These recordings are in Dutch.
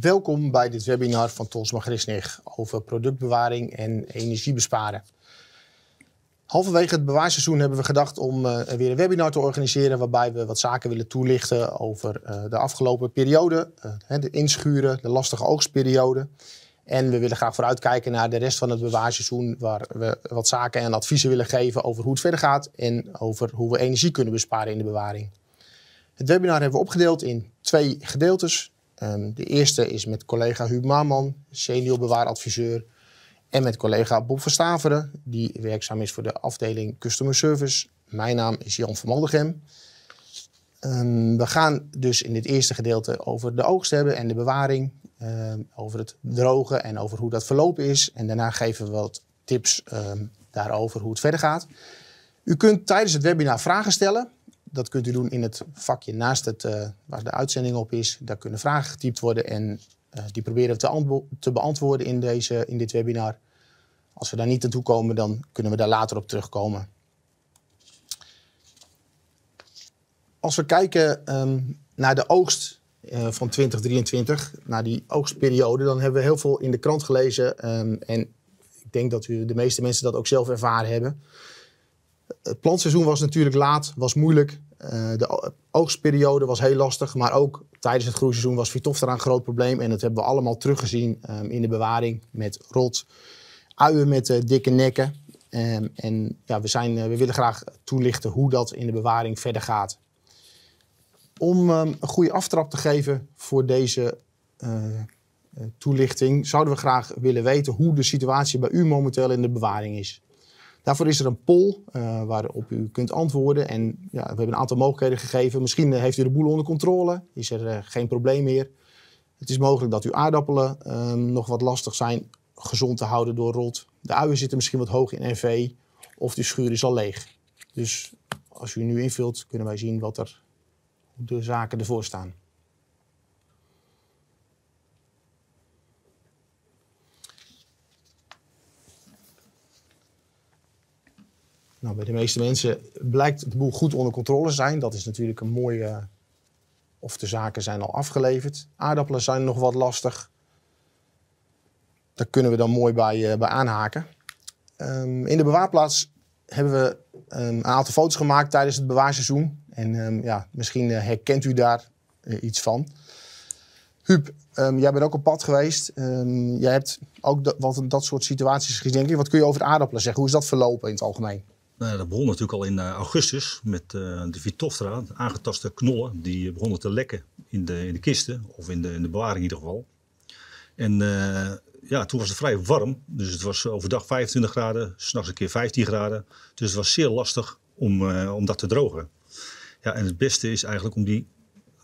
Welkom bij dit webinar van Tosma Grisnig over productbewaring en energiebesparen. Halverwege het bewaarseizoen hebben we gedacht om eh, weer een webinar te organiseren waarbij we wat zaken willen toelichten over eh, de afgelopen periode, uh, de inschuren, de lastige oogstperiode. En we willen graag vooruitkijken naar de rest van het bewaarseizoen waar we wat zaken en adviezen willen geven over hoe het verder gaat en over hoe we energie kunnen besparen in de bewaring. Het webinar hebben we opgedeeld in twee gedeeltes. Ehm, de eerste is met collega Huub Maarman, senior bewaaradviseur. En met collega Bob Verstaveren, die werkzaam is voor de afdeling Customer Service. Mijn naam is Jan van Maldegem. Ehm, we gaan dus in dit eerste gedeelte over de oogst hebben en de bewaring. Ehm, over het drogen en over hoe dat verlopen is. En daarna geven we wat tips daarover hoe het verder gaat. U kunt tijdens het webinar vragen stellen. Dat kunt u doen in het vakje naast het, eh, waar de uitzending op is. Daar kunnen vragen getypt worden en eh, die proberen we te, beantwoorden in, deze, in dit webinar. Als we daar niet naartoe komen, dan kunnen we daar later op terugkomen. Als we kijken ehm, naar de oogst eh, van 2023, naar die oogstperiode, dan hebben we heel veel in de krant gelezen. Ehm, en ik denk dat u, de meeste mensen dat ook zelf ervaren hebben het plantseizoen was natuurlijk laat, was moeilijk. Eh, de oogstperiode was heel lastig, maar ook tijdens het groeiseizoen was Vitofta een groot probleem. En dat hebben we allemaal teruggezien ehm, in de bewaring met rot, uien met eh, dikke nekken. Ehm, en ja, we, zijn, eh, we willen graag toelichten hoe dat in de bewaring verder gaat. Om ehm, een goede aftrap te geven voor deze toelichting, zouden we graag willen weten hoe de situatie bij u momenteel in de bewaring is. Daarvoor is er een poll eh, waarop u kunt antwoorden. En ja, we hebben een aantal mogelijkheden gegeven. Misschien eh, heeft u de boel onder controle, is er eh, geen probleem meer. Het is mogelijk dat uw aardappelen ehm, nog wat lastig zijn gezond te houden door rot. De uien zitten misschien wat hoog in NV of de schuur is al leeg. Dus als u nu invult, kunnen wij zien wat er, de zaken ervoor staan. Nou, bij de meeste mensen blijkt de boel goed onder controle zijn. Dat is natuurlijk een mooie. Eh, of de zaken zijn al afgeleverd. Aardappelen zijn nog wat lastig. Daar kunnen we dan mooi bij, eh, bij aanhaken. Ehm, in de bewaarplaats hebben we ehm, een aantal foto's gemaakt tijdens het bewaarseizoen. En ehm, ja, misschien eh, herkent u daar iets van. Huub, jij bent ook op pad geweest. jij hebt ook dat, dat soort situaties gezien. Wat kun je over aardappelen zeggen? Hoe is dat verlopen in het algemeen? Nou, dat begon natuurlijk al in eh, augustus met eh, de Vitoftra, aangetaste knollen. Die eh, begonnen te lekken in de, in de kisten, of in de, in de bewaring in ieder geval. En ja, toen was het vrij warm. Dus het was overdag 25 graden, s'nachts een keer 15 graden. Dus het was zeer lastig om, om dat te drogen. Ja, en het beste is eigenlijk om die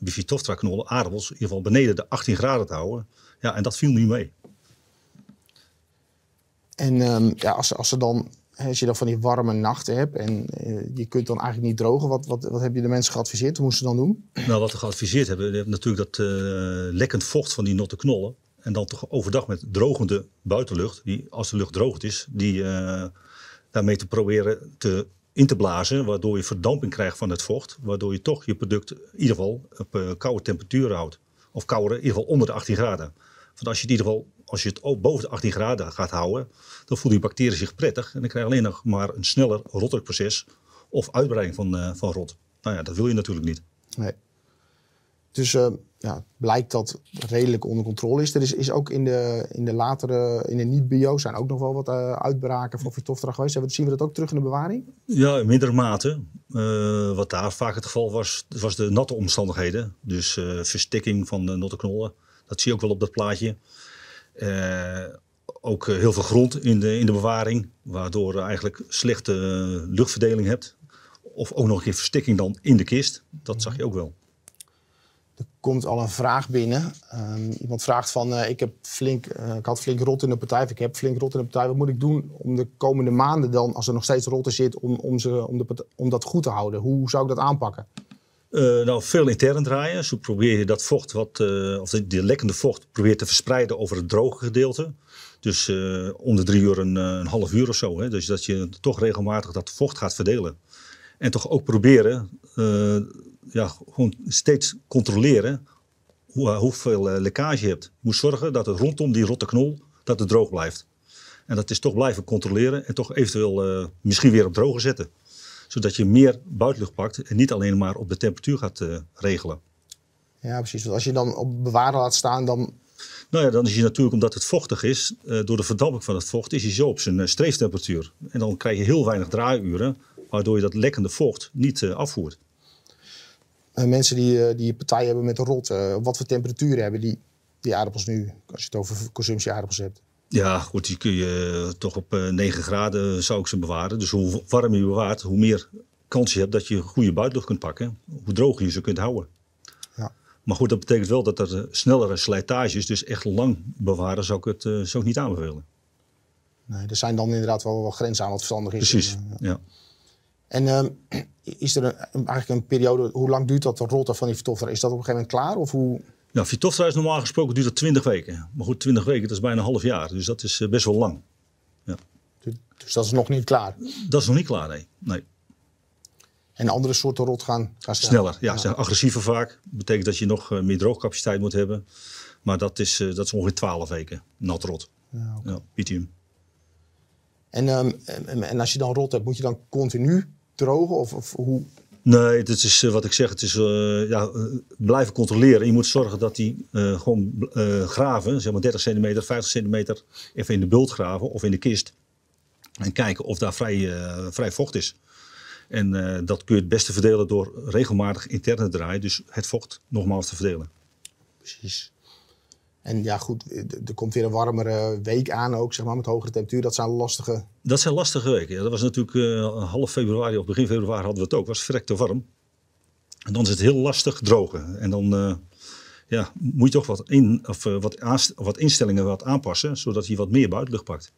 vitoftra knollen aardappels, in ieder geval beneden de 18 graden te houden. Ja, en dat viel niet mee. En ehm, ja, als, als ze dan als je dan van die warme nachten hebt en eh, je kunt dan eigenlijk niet drogen, wat, wat, wat heb je de mensen geadviseerd? Hoe moesten ze dan doen? Nou, wat we geadviseerd hebben, we hebben natuurlijk dat eh, lekkend vocht van die notte knollen. En dan toch overdag met drogende buitenlucht, die als de lucht droog is, die eh, daarmee te proberen te in te blazen, waardoor je verdamping krijgt van het vocht, waardoor je toch je product in ieder geval op koude temperaturen houdt. Of kouder, in ieder geval onder de 18 graden. Want als je het in ieder geval als je het boven de 18 graden gaat houden, dan voelen die bacteriën zich prettig. En dan krijg je alleen nog maar een sneller proces of uitbreiding van, eh, van rot. Nou ja, dat wil je natuurlijk niet. Nee. Dus uh, ja, blijkt dat redelijk onder controle is. Er is, is ook in de, in de latere, in de niet-bio zijn ook nog wel wat uh, uitbraken van Phytophthora geweest. Hebben, zien we dat ook terug in de bewaring? Ja, in mindere mate. wat daar vaak het geval was, was de natte omstandigheden. Dus verstikking van de natte knollen. Dat zie je ook wel op dat plaatje. Eh, ook eh, heel veel grond in de, in de bewaring, waardoor je eigenlijk slechte eh, luchtverdeling hebt. Of ook nog een keer verstikking dan in de kist. Dat zag je ook wel. Er komt al een vraag binnen. Ehm, iemand vraagt van, ik, heb flink, ik had flink rot in de partij, ik heb flink rot in de partij. Wat moet ik doen om de komende maanden dan, als er nog steeds rotte zit, om, om, ze, om, de, om dat goed te houden? Hoe zou ik dat aanpakken? Eh, nou, veel intern draaien. zo probeer je dat vocht wat, eh, of die lekkende vocht probeer te verspreiden over het droge gedeelte. Dus uh, om de drie uur een, een half uur of zo. Hè. Dus dat je toch regelmatig dat vocht gaat verdelen. En toch ook proberen, ja, gewoon steeds controleren hoeveel lekkage je hebt. Je moet zorgen dat het rondom die rotte knol, dat het droog blijft. En dat is toch blijven controleren en toch eventueel misschien weer op droge zetten zodat je meer buitenlucht pakt en niet alleen maar op de temperatuur gaat eh, regelen. Ja, precies. Want als je dan op bewaren laat staan, dan. Nou ja, dan is je natuurlijk, omdat het vochtig is, eh, door de verdamping van het vocht, is je zo op zijn eh, streeftemperatuur. En dan krijg je heel weinig draaiuren, waardoor je dat lekkende vocht niet afvoert. mensen die, die partij hebben met de rot, wat voor temperaturen hebben die, die aardappels nu, als je het over consumptie aardappels hebt? Ja, goed, die kun je eh, toch op 9 eh, graden zou ik ze bewaren. Dus hoe warmer je bewaart, hoe meer kans je hebt dat je goede buitenlucht kunt pakken. Hoe droger je ze kunt houden. Ja. Maar goed, dat betekent wel dat er eh, snellere slijtages, dus echt lang bewaren, zou ik het zou ik niet aanbevelen. Nee, er zijn dan inderdaad wel, wel grenzen aan wat verstandig is. Precies, en, ja. En ehm, is er een, eigenlijk een periode, hoe lang duurt dat de rotter van die vertoffer? Is dat op een gegeven moment klaar? Of hoe... Nou, is normaal gesproken duurt dat 20 weken. Maar goed, 20 weken, dat is bijna een half jaar. Dus dat is eh, best wel lang. Ja. Dus, dus dat is nog niet klaar? Dat is nog niet klaar, nee. nee. En andere soorten rot gaan, gaan sneller? Sneller, ja. ja. Zijn agressiever vaak. betekent dat je nog eh, meer droogcapaciteit moet hebben. Maar dat is, eh, dat is ongeveer 12 weken nat rot. Ja, okay. ja ehm, En, en, en, als je dan rot hebt, moet je dan continu drogen? Of, of hoe, Nee, het is eh, wat ik zeg. Het is eh, ja, eh, blijven controleren. Je moet zorgen dat die gewoon graven, zeg maar 30 centimeter, 50 centimeter, even in de bult graven of in de kist. En kijken of daar vrij, vrij vocht is. En dat kun je het beste verdelen door regelmatig interne draaien. Dus het vocht nogmaals te verdelen. Precies. En ja, goed, er komt weer een warmere week aan ook, zeg maar, met hogere temperatuur. Dat zijn lastige... Dat zijn lastige weken. Ja, dat was natuurlijk eh, half februari of begin februari hadden we het ook. was verrekt te warm. En dan is het heel lastig drogen. En dan eh, ja, moet je toch wat, in, of, eh, wat, of wat instellingen wat aanpassen, zodat hij wat meer buitenlucht pakt.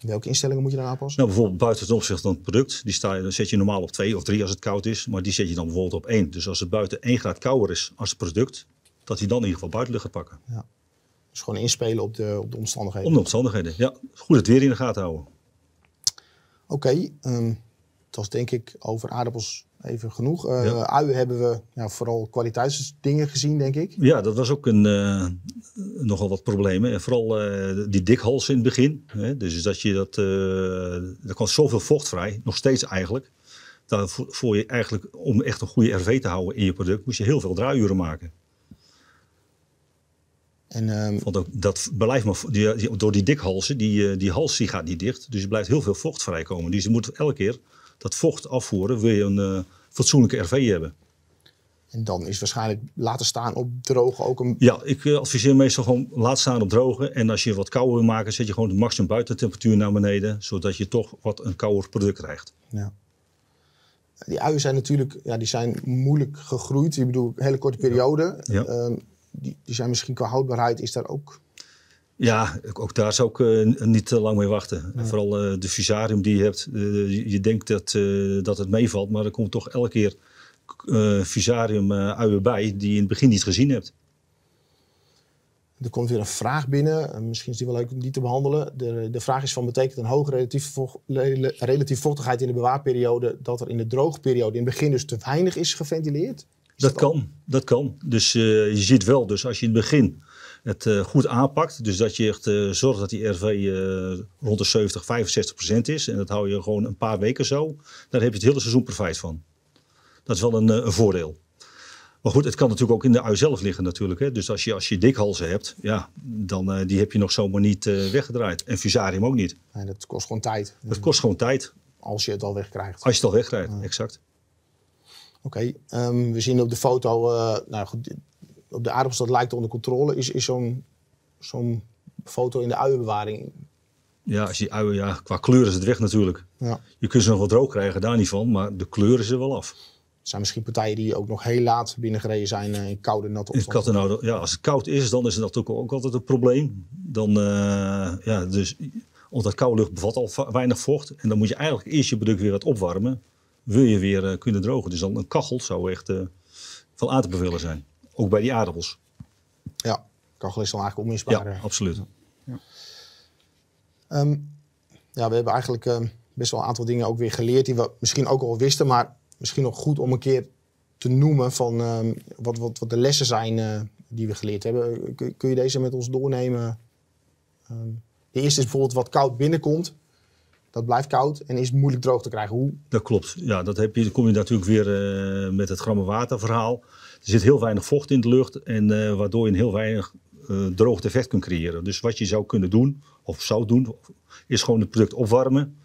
Welke instellingen moet je dan aanpassen? Nou, bijvoorbeeld buiten ten opzichte van het product. Die sta je, dan zet je normaal op 2 of 3 als het koud is. Maar die zet je dan bijvoorbeeld op één. Dus als het buiten 1 graad kouder is als het product, dat hij dan in ieder geval buitenlucht gaat pakken. Ja. Dus gewoon inspelen op de, op de omstandigheden. Om de omstandigheden, ja. Goed het weer in de gaten houden. Oké, okay, ehm, dat was denk ik over aardappels even genoeg. Uh, eh, Uien hebben we ja, vooral kwaliteitsdingen gezien, denk ik. Ja, dat was ook een, eh, nogal wat problemen. vooral eh, die dikhals in het begin. Hè? Dus dat je dat, er kwam zoveel vocht vrij, nog steeds eigenlijk. Daarvoor je eigenlijk, om echt een goede RV te houden in je product, moest je heel veel draaiuren maken. En, ehm, Want dat blijft maar, eh, die, door die dikhalzen, die, eh, die hals die gaat niet dicht. Dus er blijft heel veel vocht vrijkomen. Dus je moet elke keer dat vocht afvoeren, wil je een eh, fatsoenlijke RV hebben. En dan is waarschijnlijk laten staan op drogen ook een... Ja, ik adviseer meestal gewoon laat staan op drogen. En als je wat kouder wil maken, zet je gewoon de maximum buitentemperatuur naar beneden. Zodat je toch wat een kouder product krijgt. Ja. Die uien zijn natuurlijk ja, die zijn moeilijk gegroeid. Ik bedoel, een hele korte periode. Ja. Ehm, die, zijn misschien qua houdbaarheid is daar ook ja, ook daar zou ik eh, niet te lang mee wachten. Vooral eh, de fusarium die je hebt. Eh, je, denkt dat, dat het meevalt, maar er komt toch elke keer fusarium uien bij die je in het begin niet gezien hebt. Er komt weer een vraag binnen, misschien is die wel leuk om die te behandelen. De, de vraag is van betekent een hoge relatieve relatief vochtigheid in de bewaarperiode dat er in de droogperiode in het begin dus te weinig is geventileerd? dat, kan, dat kan. Dus eh, je ziet wel, dus als je in het begin het eh, goed aanpakt. Dus dat je echt eh, zorgt dat die RV rond de 70, 65 procent is. En dat hou je gewoon een paar weken zo. dan heb je het hele seizoen profijt van. Dat is wel een, voordeel. Maar goed, het kan natuurlijk ook in de ui zelf liggen natuurlijk. Hè? Dus als je, als je dikhalzen hebt, ja, dan die heb je nog zomaar niet weggedraaid. En fusarium ook niet. Nee, dat kost gewoon tijd. Dat kost gewoon tijd. Als je het al wegkrijgt. Als je het al wegkrijgt, exact. Oké, ehm, we zien op de foto, eh, nou goed, op de aardappels dat lijkt onder controle. Is, is zo'n zo'n foto in de uienbewaring? Ja, als je uien, ja, qua kleur is het weg natuurlijk. Ja. Je kunt ze nog wat droog krijgen, daar niet van, maar de kleur is er wel af. Er zijn misschien partijen die ook nog heel laat binnengereden zijn eh, in koude, natte opstand. In ja, als het koud is, dan is dat natuurlijk ook altijd een probleem. Dan, eh, ja, dus, omdat koude lucht bevat al weinig vocht. En dan moet je eigenlijk eerst je product weer wat opwarmen wil je weer eh, kunnen drogen. Dus dan een kachel zou echt eh, van aan te bevelen zijn. Ook bij die aardappels. Ja, kachel is dan eigenlijk onmisbaar. Ja, eh. absoluut. Ja. Ehm, ja, we hebben eigenlijk ehm, best wel een aantal dingen ook weer geleerd die we misschien ook al wisten, maar misschien nog goed om een keer te noemen van ehm, wat, wat, wat de lessen zijn die we geleerd hebben. Kun, kun, je deze met ons doornemen? de eerste is bijvoorbeeld wat koud binnenkomt. Dat blijft koud en is moeilijk droog te krijgen. Hoe? Dat klopt. Ja, dat heb je, dan kom je natuurlijk weer eh, met het gramme water verhaal. Er zit heel weinig vocht in de lucht en eh, waardoor je een heel weinig uh, droogte effect kunt creëren. Dus wat je zou kunnen doen, of zou doen, is gewoon het product opwarmen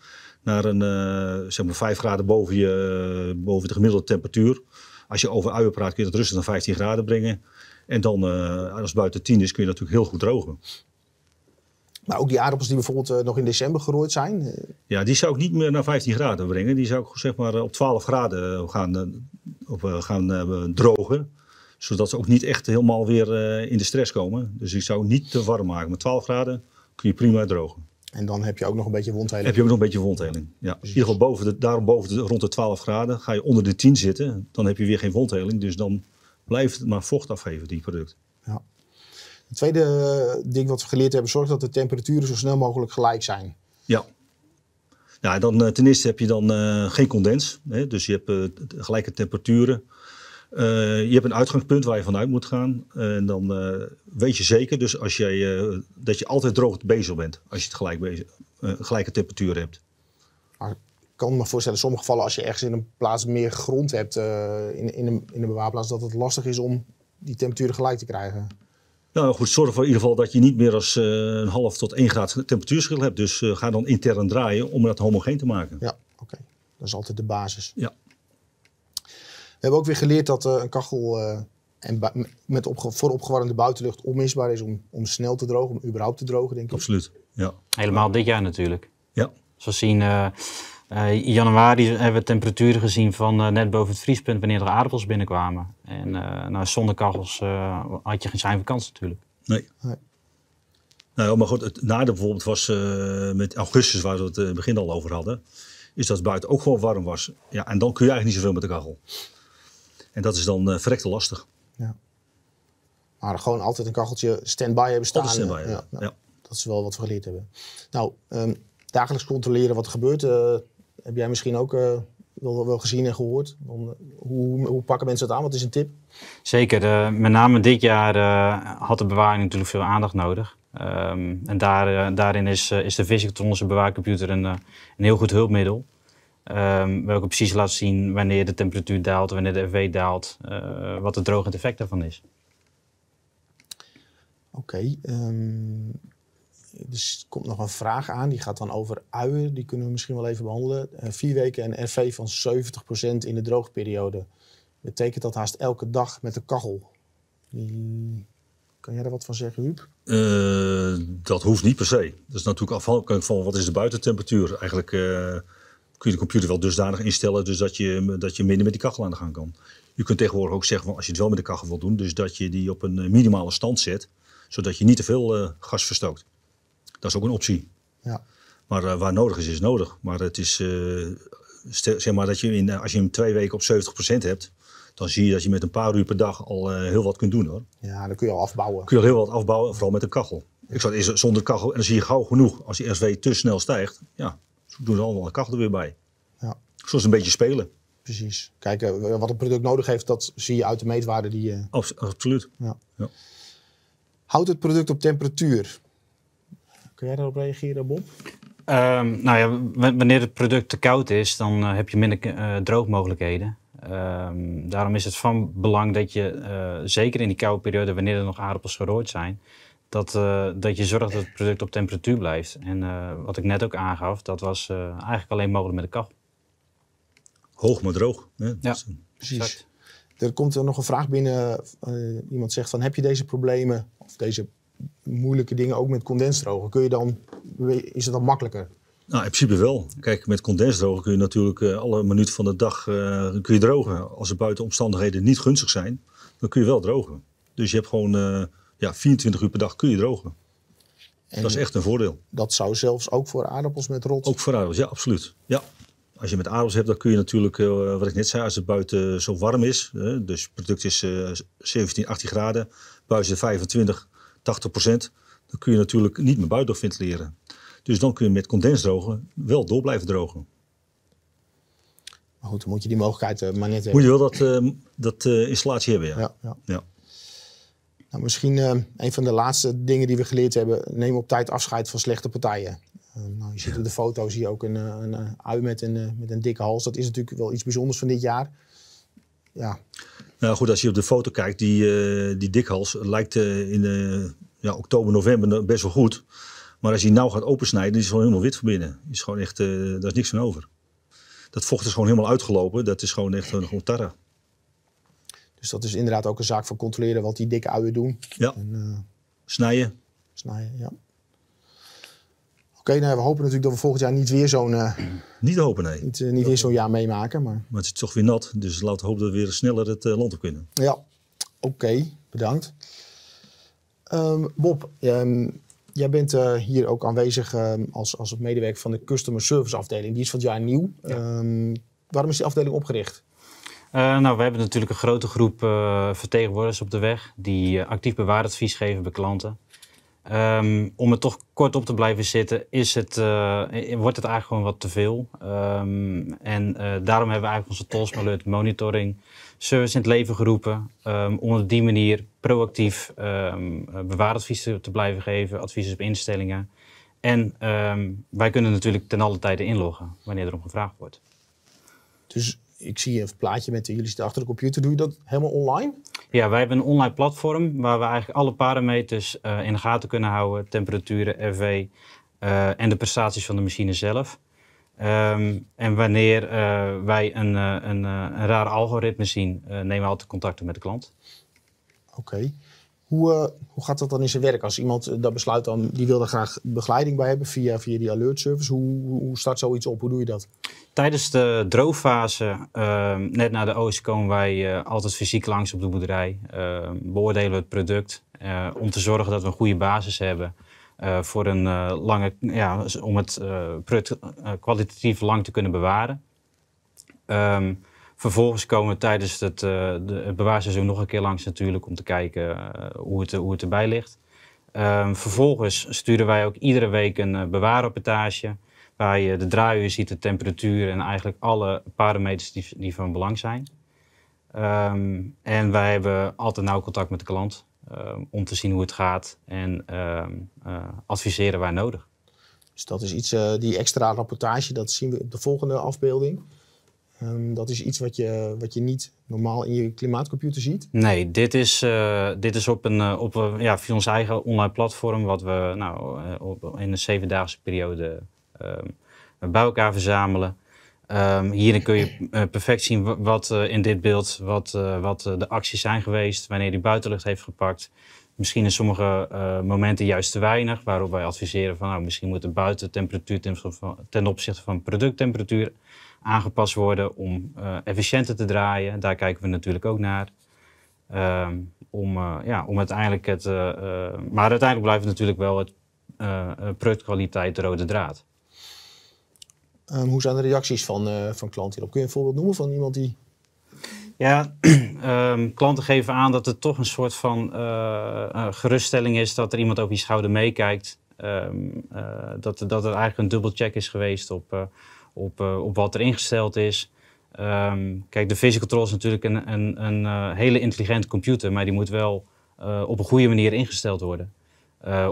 naar een, zeg maar 5 graden boven, je, boven de gemiddelde temperatuur. Als je over uien praat, kun je dat rustig naar 15 graden brengen. En dan, als het buiten 10 is, kun je dat natuurlijk heel goed drogen. Maar ook die aardappels die bijvoorbeeld eh, nog in december gerooid zijn. Eh. Ja, die zou ik niet meer naar 15 graden brengen. Die zou ik zeg maar eh, op 12 graden gaan, op, gaan drogen. Zodat ze ook niet echt helemaal weer in de stress komen. Dus ik zou niet te warm maken. Met 12 graden kun je prima drogen. En dan heb je ook nog een beetje wondheling. Heb je ook nog een beetje wondheling. Ja. In ieder geval boven de, daarom boven de, rond de 12 graden. Ga je onder de 10 zitten, dan heb je weer geen wondheling. Dus dan blijft het maar vocht afgeven, die product. Ja. Het tweede eh, ding wat we geleerd hebben, zorg dat de temperaturen zo snel mogelijk gelijk zijn. Ja. Ja, nou, dan, eh, ten eerste heb je dan eh, geen condens. Hè? Dus je hebt gelijke temperaturen. je hebt een uitgangspunt waar je vanuit moet gaan. en dan weet je zeker dus als jij, dat je altijd droog bezig bent. Als je het gelijk gelijke temperaturen hebt. Maar ik kan me voorstellen, in sommige gevallen als je ergens in een plaats meer grond hebt, in, in, een, in een bewaarplaats, dat het lastig is om die temperaturen gelijk te krijgen. Nou goed, zorg voor in ieder geval dat je niet meer als eh, een half tot 1 graad temperatuurschil hebt. Dus eh, ga dan intern draaien om dat homogeen te maken. Ja, oké. Dat is altijd de basis. Ja. We hebben ook weer geleerd dat eh, een kachel en met voor opgewarmde buitenlucht onmisbaar is om, om snel te drogen, om überhaupt te drogen, denk ik. Absoluut, ja. Helemaal dit jaar natuurlijk. Ja. Zoals zien eh, in januari hebben we temperaturen gezien van eh, net boven het vriespunt wanneer er aardappels binnenkwamen. En eh, nou, zonder kachels had je geen zijn vakantie natuurlijk. nee. nee. Nou, maar goed, het nadeel bijvoorbeeld was met augustus, waar we het begin al over hadden, is dat het buiten ook gewoon warm was. Ja, en dan kun je eigenlijk niet zoveel met de kachel. En dat is dan uh, verrekte lastig. Ja. Maar gewoon altijd een kacheltje standby hebben staan. Stand ja. Ja, nou, ja. Dat is wel wat we geleerd hebben. Nou, ehm, dagelijks controleren wat er gebeurt heb jij misschien ook eh, wel, wel, gezien en gehoord? hoe, hoe, pakken mensen dat aan? Wat is een tip? Zeker. met name dit jaar eh, had de bewaring natuurlijk veel aandacht nodig. Ehm, en daar, eh, daarin is, is de Visictron, onze bewaarcomputer, een, een heel goed hulpmiddel. Um, ehm, welke precies laat zien wanneer de temperatuur daalt, wanneer de RV daalt, wat het drogend effect daarvan is. Oké, okay, ehm, dus er komt nog een vraag aan, die gaat dan over uien. Die kunnen we misschien wel even behandelen. Eh, vier weken een RV van 70% in de droogperiode. Betekent dat haast elke dag met de kachel. Kan jij daar wat van zeggen, Huub? Eh, dat hoeft niet per se. Dat is natuurlijk afhankelijk van wat is de buitentemperatuur. Eigenlijk eh, kun je de computer wel dusdanig instellen dus dat, je, dat je minder met die kachel aan de gang kan. Je kunt tegenwoordig ook zeggen, als je het wel met de kachel wilt doen, dus dat je die op een minimale stand zet, zodat je niet te veel gas verstookt. Dat is ook een optie. Ja. Maar eh, waar nodig is, is nodig. Maar het is, eh, zeg maar dat je in, eh, als je hem twee weken op 70% hebt, dan zie je dat je met een paar uur per dag al heel wat kunt doen hoor. Ja, dan kun je al afbouwen. Kun je al heel wat afbouwen, vooral met een kachel. Ik zat zonder kachel en dan zie je gauw genoeg, als die SW te snel stijgt, ja, doen ze allemaal een kachel er weer bij. Ja. Zoals een beetje spelen. Precies. Kijk, wat het product nodig heeft, dat zie je uit de meetwaarde die je... absoluut. Ja. ja. Houd het product op temperatuur. Kun jij daarop reageren, Bob? Um, nou ja, wanneer het product te koud is, dan eh, heb je minder eh, droogmogelijkheden. Ehm, daarom is het van belang dat je, eh, zeker in die koude periode, wanneer er nog aardappels gerooid zijn, dat, dat je zorgt dat het product op temperatuur blijft. En wat ik net ook aangaf, dat was eigenlijk alleen mogelijk met de kachel. Hoog maar droog. Hè? Ja, precies. Er komt er nog een vraag binnen. iemand zegt van, heb je deze problemen, of deze moeilijke dingen ook met condensdrogen. Kun je dan, is het dan makkelijker? Nou, in principe wel. Kijk, met condensdrogen kun je natuurlijk eh, alle minuut van de dag uh, kun je drogen. Als de buitenomstandigheden niet gunstig zijn, dan kun je wel drogen. Dus je hebt gewoon eh, ja, 24 uur per dag kun je drogen. dat is echt een voordeel. Dat zou zelfs ook voor aardappels met rot? Ook voor aardappels, ja, absoluut. Ja. Als je met aardappels hebt, dan kun je natuurlijk, wat ik net zei, als het buiten zo warm is, dus het product is 17, 18 graden, buiten 25, 80 dan kun je natuurlijk niet meer buiten ventileren. Dus dan kun je met condensdrogen wel door blijven drogen. Maar goed, dan moet je die mogelijkheid eh, maar net hebben. Eh, moet je wel dat, eh, dat uh, installatie hebben, ja. ja, ja. Nou, misschien een van de laatste dingen die we geleerd hebben. Neem op tijd afscheid van slechte partijen. nou, je ziet op de foto zie je ook een, een, een ui met een, met een dikke hals. Dat is natuurlijk wel iets bijzonders van dit jaar ja. Nou goed, als je op de foto kijkt, die, eh, die dikhals lijkt eh, in eh, ja, oktober, november best wel goed. Maar als je nou gaat opensnijden, is het gewoon helemaal wit van binnen. Is gewoon echt, daar is niks van over. Dat vocht is gewoon helemaal uitgelopen. Dat is gewoon echt een tarra. Dus dat is inderdaad ook een zaak van controleren wat die dikke uien doen. Ja. En, snijden. Snijden, ja. Oké, nou, we hopen natuurlijk dat we volgend jaar niet weer zo'n... Eh, niet hopen, nee. Niet, eh, niet weer zo'n jaar meemaken. Maar... maar het is toch weer nat, dus laten we hopen dat we weer sneller het eh, land op kunnen. Ja, oké, bedankt. Ehm, Bob, ehm, jij bent hier ook aanwezig ehm, als, als medewerker van de Customer Service afdeling. Die is van het jaar nieuw. waarom is die afdeling opgericht? nou, we hebben natuurlijk een grote groep vertegenwoordigers op de weg die uh, actief bewaaradvies geven bij klanten. Ehm, om het toch kort op te blijven zitten, is het, eh, wordt het eigenlijk gewoon wat te veel. Ehm, en eh, daarom hebben we eigenlijk onze Tools Alert monitoring service in het leven geroepen. Ehm, om op die manier proactief bewaaradviezen te blijven geven, adviezen op instellingen. En wij kunnen natuurlijk ten alle tijde inloggen wanneer er om gevraagd wordt. Dus ik zie een plaatje met jullie zitten achter de computer. Doe je dat helemaal online? Ja, wij hebben een online platform waar we eigenlijk alle parameters eh, in de gaten kunnen houden. Temperaturen, RV eh, en de prestaties van de machine zelf. Ehm, en wanneer eh, wij een, een, raar algoritme zien, nemen we altijd contacten met de klant. Oké. Hoe, hoe gaat dat dan in zijn werk? Als iemand dat besluit, dan, die wil er graag begeleiding bij hebben via, via die alert service. Hoe, hoe start zoiets op? Hoe doe je dat? Tijdens de drooffase, ehm, net na de oogst, komen wij eh, altijd fysiek langs op de boerderij. Uh, beoordelen het product eh, om te zorgen dat we een goede basis hebben. Eh, voor een lange, ja, om het product kwalitatief lang te kunnen bewaren. Ehm, vervolgens komen we tijdens het, de, bewaarseizoen nog een keer langs natuurlijk om te kijken hoe, het, hoe het erbij ligt. vervolgens sturen wij ook iedere week een bewaarrapportage Waar je de draaien ziet, de temperatuur en eigenlijk alle parameters die, die van belang zijn. Ehm, en wij hebben altijd nauw contact met de klant ehm, om te zien hoe het gaat en ehm, eh, adviseren waar nodig. Dus dat is iets, eh, die extra rapportage, dat zien we op de volgende afbeelding. dat is iets wat je, wat je niet normaal in je klimaatcomputer ziet? Nee, dit is, eh, dit is op een, op ja, via ons eigen online platform, wat we nou, in een zevendaagse periode Ehm, bij elkaar verzamelen. Ehm, hierin kun je eh, perfect zien wat eh, in dit beeld wat, eh, wat de acties zijn geweest, wanneer die buitenlucht heeft gepakt. Misschien in sommige momenten juist te weinig, waarop wij adviseren van nou, misschien moet de buitentemperatuur ten, opzichte van producttemperatuur aangepast worden om efficiënter te draaien. Daar kijken we natuurlijk ook naar. Ehm, om, ja, om uiteindelijk het. maar uiteindelijk blijft natuurlijk wel het productkwaliteit de rode draad. Ehm, hoe zijn de reacties van, eh, van klanten hierop? Kun je een voorbeeld noemen van iemand die... Ja, ehm, klanten geven aan dat het toch een soort van eh, geruststelling is dat er iemand over je schouder meekijkt. Ehm, eh, dat, dat er eigenlijk een dubbelcheck is geweest op, op, op wat er ingesteld is. kijk, de physical Control is natuurlijk een, een, een hele intelligente computer, maar die moet wel op een goede manier ingesteld worden.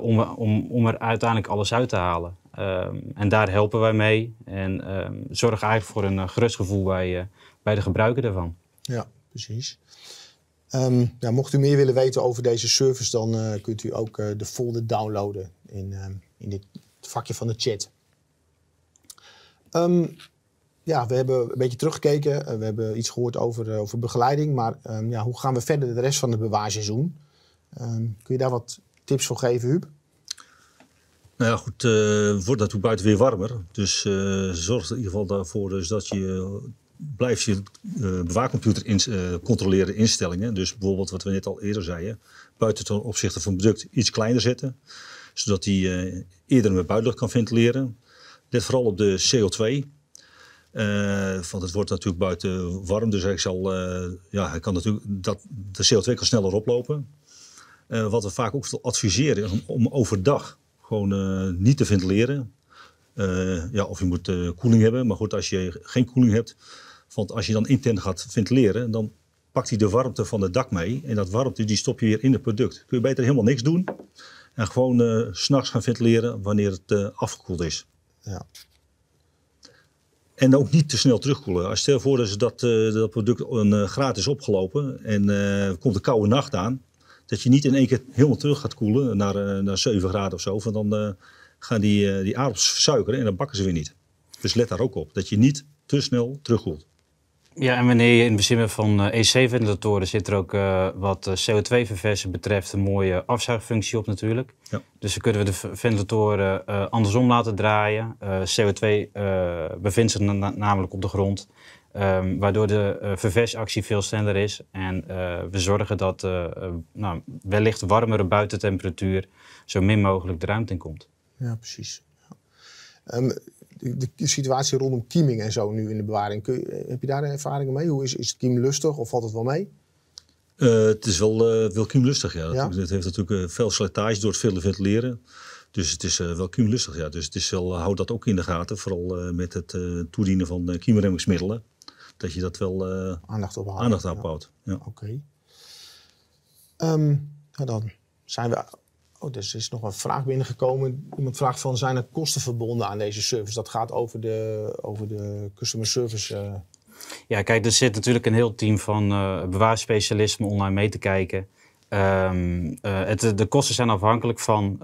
om, om, om er uiteindelijk alles uit te halen. Ehm, en daar helpen wij mee en um, ehm, zorgen eigenlijk voor een eh, gerust gevoel bij, eh, bij de gebruiker daarvan. Ja, precies. Ehm, ja, mocht u meer willen weten over deze service, dan eh, kunt u ook de folder downloaden in, uh, in dit vakje van de chat. ja, we hebben een beetje teruggekeken. we hebben iets gehoord over, over begeleiding. Maar ja, hoe gaan we verder de rest van het bewaarseizoen? kun je daar wat tips voor geven, Huub? Nou ja, goed, uh, wordt natuurlijk buiten weer warmer. Dus uh, zorg in ieder geval daarvoor dus dat je eh, blijft je uh, bewaarcomputer in, controleren instellingen. Dus bijvoorbeeld wat we net al eerder zeiden, buiten ten opzichte van het product iets kleiner zetten, zodat die uh, eerder met buitenlucht kan ventileren. Dit vooral op de CO2. want het wordt natuurlijk buiten warm, dus hij zal, ja, kan natuurlijk dat, de CO2 kan sneller oplopen. wat we vaak ook adviseren om, om overdag gewoon eh, niet te ventileren. Eh, ja, of je moet eh, koeling hebben. Maar goed, als je geen koeling hebt, want als je dan intern gaat ventileren, dan pakt hij de warmte van het dak mee. En dat warmte die stop je weer in het product. Kun je beter helemaal niks doen. En gewoon uh, s'nachts gaan ventileren wanneer het afgekoeld is. Ja. En ook niet te snel terugkoelen. Als stel voor dat, uh, dat product een graad is opgelopen en komt een koude nacht aan dat je niet in één keer helemaal terug gaat koelen eh, naar, eh, naar 7 graden of zo. Want dan eh, gaan die, die aardappels verzuikeren en dan bakken ze weer niet. Dus let daar ook op, dat je niet te snel terugkoelt. Ja, en wanneer je in het bezit van EC-ventilatoren e zit er ook wat CO2-verversen betreft een mooie afzuigfunctie op natuurlijk. Ja. Dus dan kunnen we de ventilatoren andersom laten draaien. CO2 bevindt zich namelijk op de grond. Ehm, waardoor de eh, verversactie veel sneller is. En eh, we zorgen dat uh, nou, wellicht warmere buitentemperatuur zo min mogelijk de ruimte in komt. Ja, precies. Ja. Ehm, de, de, situatie rondom kieming en zo nu in de bewaring, heb je daar ervaringen mee? Hoe is, is het lustig of valt het wel mee? het is wel, wel kiemlustig, ja. ja. Het heeft natuurlijk veel slijtage door het veel ventileren. Dus het is wel kiemlustig, ja. Dus het is wel, houd dat ook in de gaten, vooral met het toedienen van kiemremmingsmiddelen dat je dat wel eh, aandacht op houdt. Aandacht houdt. Ja. Oké. nou dan zijn we. Oh, dus er is nog een vraag binnengekomen. Iemand vraagt van: zijn er kosten verbonden aan deze service? Dat gaat over de, over de customer service. Eh. Ja, kijk, er zit natuurlijk een heel team van uh, bewaarspecialisten online mee te kijken. Ehm, het, de kosten zijn afhankelijk van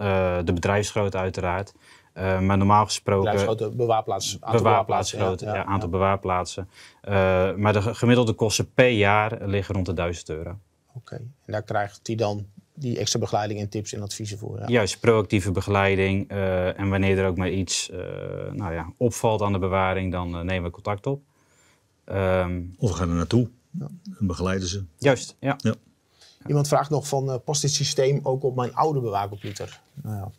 de bedrijfsgrootte uiteraard. Eh, maar normaal gesproken... bewaarplaats, aantal bewaarplaatsen. ja, ja, aantal bewaarplaatsen. Eh, maar de gemiddelde kosten per jaar liggen rond de 1000 euro. Oké, en daar krijgt hij dan die extra begeleiding en tips en adviezen voor. Juist, proactieve begeleiding. Eh, en wanneer er ook maar iets nou ja, opvalt aan de bewaring, dan nemen we contact op. Ehm, of we gaan er naartoe ja. en begeleiden ze. Juist, ja. ja. Iemand vraagt nog van, past dit systeem ook op mijn oude bewaarcomputer? Nou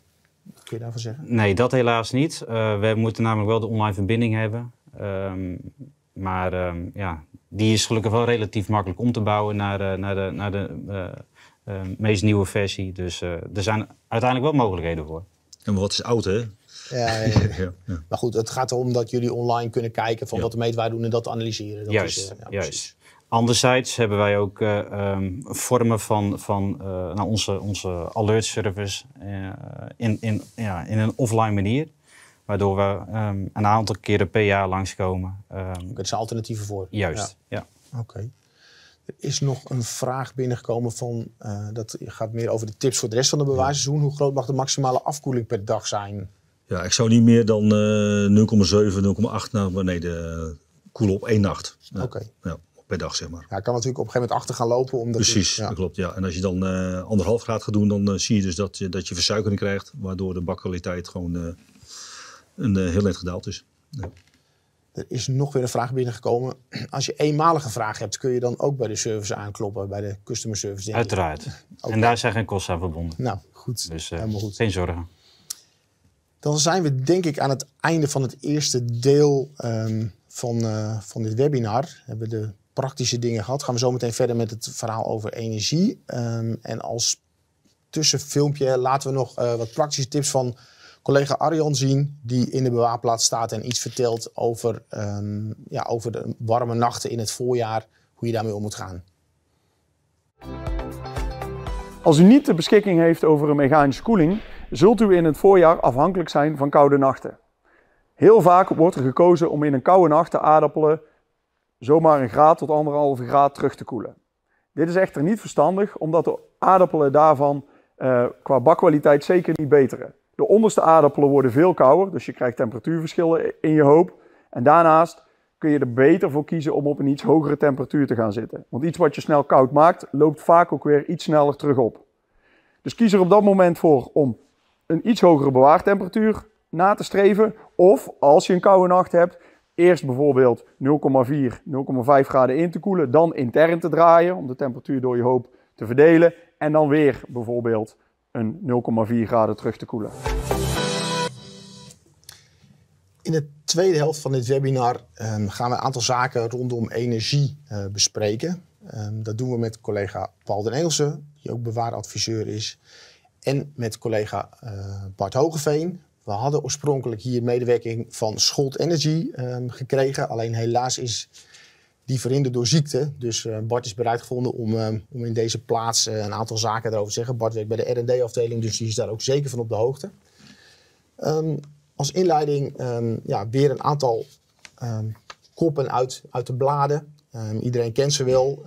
daarvan zeggen? Nee, dat helaas niet. Eh, we moeten namelijk wel de online verbinding hebben. Ehm, maar ehm, ja, die is gelukkig wel relatief makkelijk om te bouwen naar, eh, naar de, naar de eh, meest nieuwe versie. Dus er zijn uiteindelijk wel mogelijkheden voor. En wat is oud, hè? Ja, ja, ja. Maar goed, het gaat erom dat jullie online kunnen kijken van wat de meetwaar doen en dat analyseren. Dat juist, is, juist. Anderzijds hebben wij ook eh, ehm, vormen van, van eh, nou onze, onze alert service eh, in, in, ja, in een offline manier. Waardoor we ehm, een aantal keren per jaar langskomen. Um, dat zijn alternatieven voor? Juist, ja. Oké. Er is nog een vraag binnengekomen van, dat gaat meer over de tips voor de rest van de bewaarseizoen. Hoe groot mag de maximale afkoeling per dag zijn? Ja, ik zou niet meer dan 0,7, 0,8 naar beneden koelen op één nacht. Oké. Ja per dag, zeg maar. Ja, kan natuurlijk op een gegeven moment achter gaan lopen. Omdat Precies, dat klopt. Ja. En als je dan eh, anderhalf graad gaat doen, dan eh, zie je dus dat, je, dat je verzuikering krijgt. Waardoor de bakkwaliteit gewoon eh, een, heel net gedaald is. Er is nog weer een vraag binnengekomen. Als je eenmalige vraag hebt, kun je dan ook bij de service aankloppen, bij de customer service? Uiteraard. Okay. En daar zijn geen kosten aan verbonden. Nou, goed. Dus helemaal goed. geen zorgen. Dan zijn we denk ik aan het einde van het eerste deel ehm, van, uh, van dit webinar. Hebben we de praktische dingen gehad. Gaan we zo meteen verder met het verhaal over energie. Ehm, en als tussenfilmpje laten we nog eh, wat praktische tips van collega Arjan zien, die in de bewaarplaats staat en iets vertelt over, ehm, ja, over de warme nachten in het voorjaar, hoe je daarmee om moet gaan. Als u niet de beschikking heeft over een mechanische koeling, zult u in het voorjaar afhankelijk zijn van koude nachten. Heel vaak wordt er gekozen om in een koude nacht de aardappelen zomaar een graad tot anderhalve graad terug te koelen. Dit is echter niet verstandig, omdat de aardappelen daarvan eh, qua bakkwaliteit zeker niet beteren. De onderste aardappelen worden veel kouder, dus je krijgt temperatuurverschillen in je hoop. En daarnaast kun je er beter voor kiezen om op een iets hogere temperatuur te gaan zitten. Want iets wat je snel koud maakt, loopt vaak ook weer iets sneller terug op. Dus kies er op dat moment voor om een iets hogere bewaartemperatuur na te streven. Of als je een koude nacht hebt, Eerst bijvoorbeeld 0,4, 0,5 graden in te koelen, dan intern te draaien om de temperatuur door je hoop te verdelen en dan weer bijvoorbeeld een 0,4 graden terug te koelen. In de tweede helft van dit webinar ehm, gaan we een aantal zaken rondom energie eh, bespreken. Ehm, dat doen we met collega Paul den Engelse, die ook bewaaradviseur is. En met collega eh, Bart Hogeveen, we hadden oorspronkelijk hier medewerking van Scholt Energy ehm, gekregen. Alleen helaas is die verhinderd door ziekte. Dus ehm, Bart is bereid gevonden om, ehm, om in deze plaats eh, een aantal zaken erover te zeggen. Bart werkt bij de R&D-afdeling, dus die is daar ook zeker van op de hoogte. als inleiding ja, weer een aantal koppen uit, uit de bladen. iedereen kent ze wel.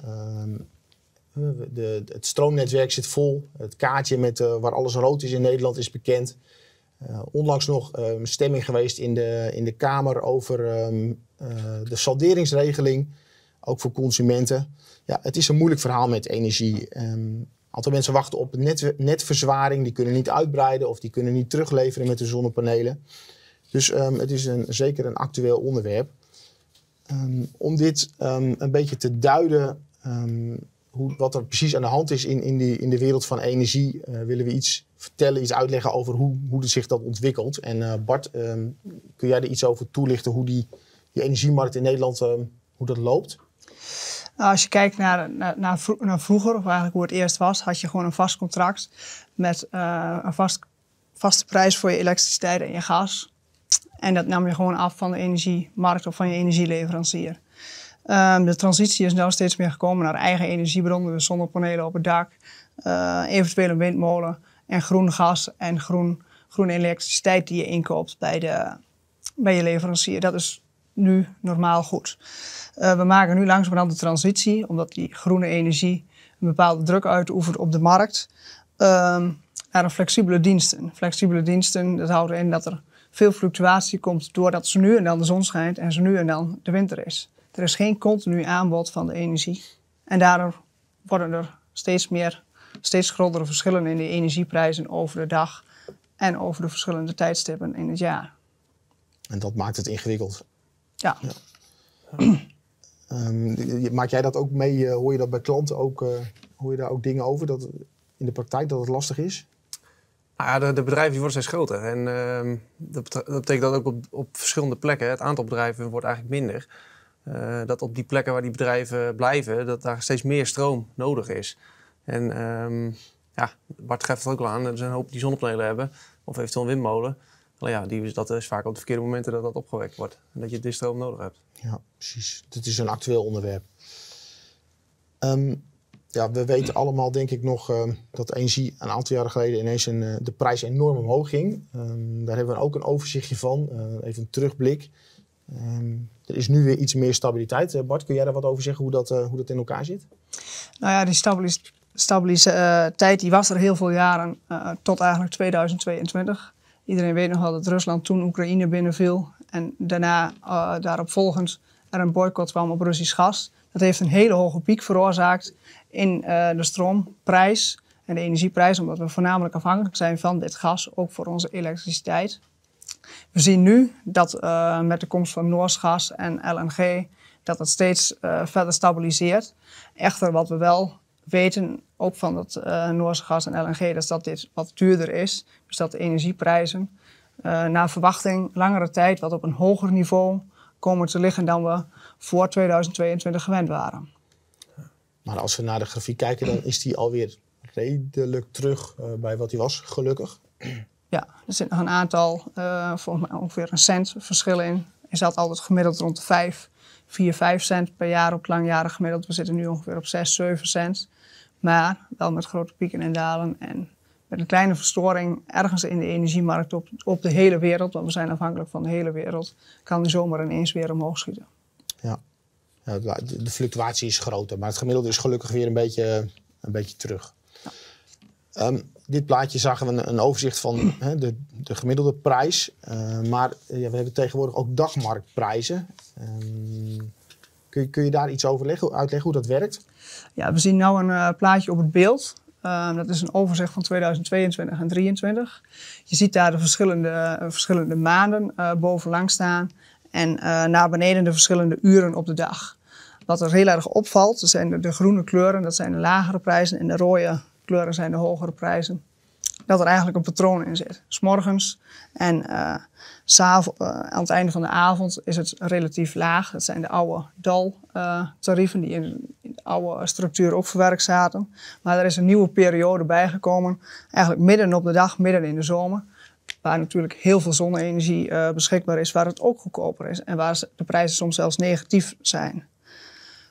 De, het stroomnetwerk zit vol. Het kaartje met, eh, waar alles rood is in Nederland is bekend. Eh, onlangs nog um, stemming geweest in de, in de Kamer over ehm, eh, de salderingsregeling, ook voor consumenten. Ja, het is een moeilijk verhaal met energie. Ehm, een aantal mensen wachten op net, netverzwaring, die kunnen niet uitbreiden of die kunnen niet terugleveren met de zonnepanelen. Dus ehm, het is een, zeker een actueel onderwerp. om dit een beetje te duiden, hoe, wat er precies aan de hand is in, in, die, in de wereld van energie, willen we iets vertellen, iets uitleggen over hoe, hoe zich dat ontwikkelt. En eh, Bart, ehm, kun jij er iets over toelichten hoe die, die energiemarkt in Nederland, ehm, hoe dat loopt? Nou, als je kijkt naar, naar, naar, vroeger, of eigenlijk hoe het eerst was, had je gewoon een vast contract met eh, een vast, vaste prijs voor je elektriciteit en je gas. En dat nam je gewoon af van de energiemarkt of van je energieleverancier. Ehm, de transitie is nu steeds meer gekomen naar eigen energiebronnen, dus zonnepanelen op het dak, uh, eh, eventueel een windmolen en groen gas en groen, groene elektriciteit die je inkoopt bij, de, bij je leverancier. Dat is nu normaal goed. Eh, we maken nu langzamerhand de transitie, omdat die groene energie een bepaalde druk uitoefent op de markt, ehm, naar een flexibele diensten. Flexibele diensten, dat houdt in dat er veel fluctuatie komt doordat ze nu en dan de zon schijnt en ze nu en dan de winter is. Er is geen continu aanbod van de energie. En daardoor worden er steeds meer steeds grotere verschillen in de energieprijzen over de dag en over de verschillende tijdstippen in het jaar. En dat maakt het ingewikkeld. Ja. Ehm, maak jij dat ook mee? Eh, hoor je dat bij klanten ook? Eh, hoor je daar ook dingen over dat in de praktijk dat het lastig is? Nou ja, de, bedrijven die worden steeds groter. En ehm, dat, dat, betekent dat ook op, op verschillende plekken. Het aantal bedrijven wordt eigenlijk minder. Eh, dat op die plekken waar die bedrijven blijven, dat daar steeds meer stroom nodig is. En ehm, ja, Bart geeft het ook wel aan. Er zijn een hoop die zonnepanelen hebben. Of eventueel een windmolen. ja, die, dat is vaak op de verkeerde momenten dat dat opgewekt wordt. En dat je die stroom nodig hebt. Ja, precies. Dit is een actueel onderwerp. Ehm, ja, we weten allemaal denk ik nog dat ehm, dat energie een aantal jaren geleden ineens een, eh, de prijs enorm omhoog ging. daar hebben we ook een overzichtje van. Eh, even een terugblik. er is nu weer iets meer stabiliteit. Eh, Bart, kun jij daar wat over zeggen hoe dat, hoe dat in elkaar zit? Nou ja, die stabiliteit eh, die was er heel veel jaren, eh, tot eigenlijk 2022. Iedereen weet nog wel dat Rusland toen Oekraïne binnenviel en daarna uh, daarop volgend er een boycott kwam op Russisch gas. Dat heeft een hele hoge piek veroorzaakt in de stroomprijs en de energieprijs, omdat we voornamelijk afhankelijk zijn van dit gas, ook voor onze elektriciteit. We zien nu dat met de komst van Noors gas en LNG dat het steeds verder stabiliseert. Echter, wat we wel weten ook van dat eh, Noorse gas en LNG dat, dat dit wat duurder is. Dus dat de energieprijzen uh, naar verwachting langere tijd wat op een hoger niveau komen te liggen dan we voor 2022 gewend waren. Maar als we naar de grafiek kijken, dan is die alweer redelijk terug eh, bij wat hij was, gelukkig. Ja, er zit nog een aantal, volgens mij ongeveer een cent verschil in. Is dat altijd gemiddeld rond de 5, 4, 5 cent per jaar op langjarig gemiddeld. We zitten nu ongeveer op 6, 7 cent. Maar wel met grote pieken en dalen en met een kleine verstoring ergens in de energiemarkt op, op de hele wereld, want we zijn afhankelijk van de hele wereld, kan die zomaar ineens weer omhoog schieten. Ja, ja de, fluctuatie is groter, maar het gemiddelde is gelukkig weer een beetje, een beetje terug. Ja. Ehm, dit plaatje zagen we een, overzicht van de, de, gemiddelde prijs. Ehm, maar eh, ja, we hebben tegenwoordig ook dagmarktprijzen. Ehm, kun, je, kun je daar iets over uitleggen hoe dat werkt? Ja, we zien nu een eh, plaatje op het beeld. Ehm, dat is een overzicht van 2022 en 2023. Je ziet daar de verschillende, eh, verschillende maanden uh, bovenlang staan. En naar beneden de verschillende uren op de dag. Wat er heel erg opvalt, zijn de, groene kleuren, dat zijn de lagere prijzen. En de rode kleuren zijn de hogere prijzen dat er eigenlijk een patroon in zit. morgens en aan het einde van de avond is het relatief laag. Dat zijn de oude DAL-tarieven die in oude structuur ook verwerkt zaten. Maar er is een nieuwe periode bijgekomen, eigenlijk midden op de dag, midden in de zomer. Waar natuurlijk heel veel zonne-energie eh, beschikbaar is, waar het ook goedkoper is en waar de prijzen soms zelfs negatief zijn.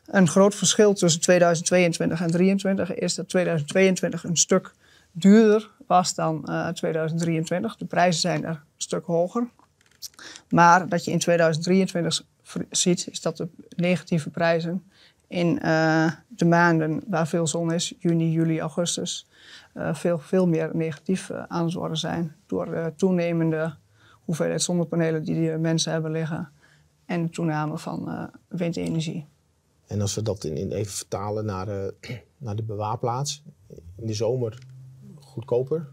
Een groot verschil tussen 2022 en 2023 is dat 2022 een stuk duurder was dan 2023. Eh, de prijzen zijn er een stuk hoger. Maar dat je in 2023 ziet, is dat de negatieve prijzen in eh, de maanden waar veel zon is, juni, juli, augustus, uh, veel, veel meer negatief uh, aan zijn. Door de toenemende hoeveelheid zonnepanelen die de mensen hebben liggen en de toename van windenergie. En als we dat in, in even vertalen naar, naar de bewaarplaats, in de zomer goedkoper.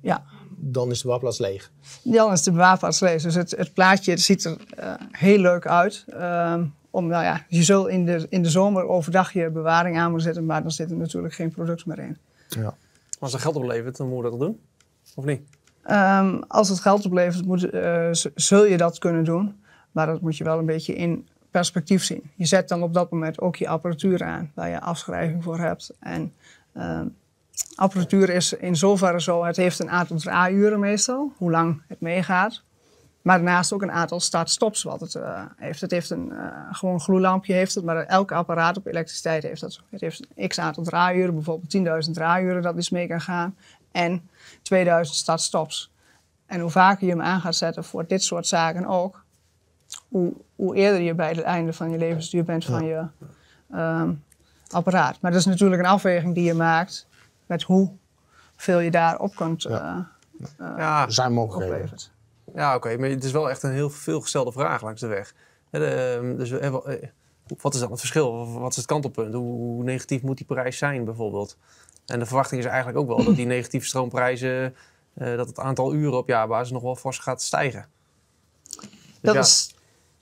Ja. Dan is de bewaarplaats leeg. Dan is de bewaarplaats leeg. Dus het, het plaatje ziet er heel leuk uit. Ehm, om, nou ja, je zult in de, in de zomer overdag je bewaring aan moeten zetten, maar dan zit er natuurlijk geen product meer in. Ja. Als het geld oplevert, dan moet je dat doen, of niet? Ehm, als het geld oplevert, moet, eh, zul je dat kunnen doen. Maar dat moet je wel een beetje in perspectief zien. Je zet dan op dat moment ook je apparatuur aan, waar je afschrijving voor hebt. En ehm, apparatuur is in zoverre zo, het heeft een aantal draaiuren meestal, hoe lang het meegaat. Maar daarnaast ook een aantal start-stops wat het eh, heeft. Het heeft een eh, gewoon gloeilampje, heeft het, maar elk apparaat op elektriciteit heeft dat. Het heeft een x aantal draaiuren, bijvoorbeeld 10.000 draaiuren dat is mee kan gaan. En 2000 start-stops. En hoe vaker je hem aan gaat zetten voor dit soort zaken ook, hoe, eerder je bij het einde van je levensduur bent van je ehm, apparaat. Maar dat is natuurlijk een afweging die je maakt met hoeveel je daarop kunt. Uh, ja. Eh, ja. zijn mogelijkheden. Ja, oké, maar het is wel echt een heel veelgestelde vraag langs de weg. Ehm, dus eh, eh, wat is dan het verschil? Wat is het kantelpunt? Hoe, negatief moet die prijs zijn bijvoorbeeld? En de verwachting is eigenlijk ook wel dat die negatieve stroomprijzen, eh, dat het aantal uren op jaarbasis nog wel fors gaat stijgen. Dus dat is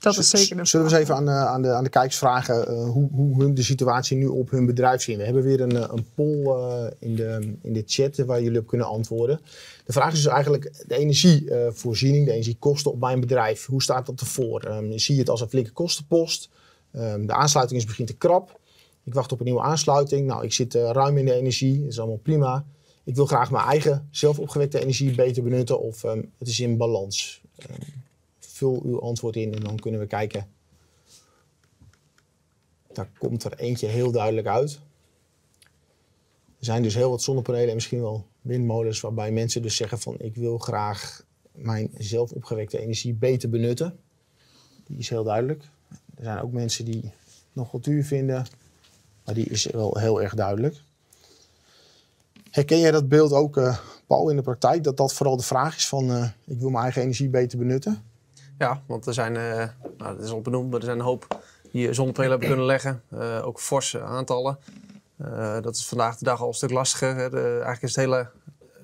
dat is zeker Zullen we eens even aan, aan, de, aan de kijkers vragen eh, hoe, hoe hun de situatie nu op hun bedrijf zien? We hebben weer een, eh, een poll eh, in, de, in de chat waar jullie op kunnen antwoorden. De vraag is dus eigenlijk de energievoorziening, de energiekosten op mijn bedrijf. Hoe staat dat ervoor? Ehm, zie je het als een flinke kostenpost? Ehm, de aansluiting is begint te krap. Ik wacht op een nieuwe aansluiting. Nou, ik zit ruim in de energie. Dat is allemaal prima. Ik wil graag mijn eigen zelf opgewekte energie beter benutten of ehm, het is in balans uw antwoord in en dan kunnen we kijken. Daar komt er eentje heel duidelijk uit. Er zijn dus heel wat zonnepanelen en misschien wel windmolens waarbij mensen dus zeggen van ik wil graag mijn zelf opgewekte energie beter benutten. Die is heel duidelijk. Er zijn ook mensen die wat duur vinden, maar die is wel heel erg duidelijk. Herken jij dat beeld ook, eh, Paul, in de praktijk? Dat dat vooral de vraag is van eh, ik wil mijn eigen energie beter benutten? Ja, want er zijn, eh, nou, dat is al benoemd, maar er zijn een hoop die zonnepanelen hebben kunnen leggen. Eh, ook forse aantallen. Eh, dat is vandaag de dag al een stuk lastiger. Hè. De, eigenlijk is het hele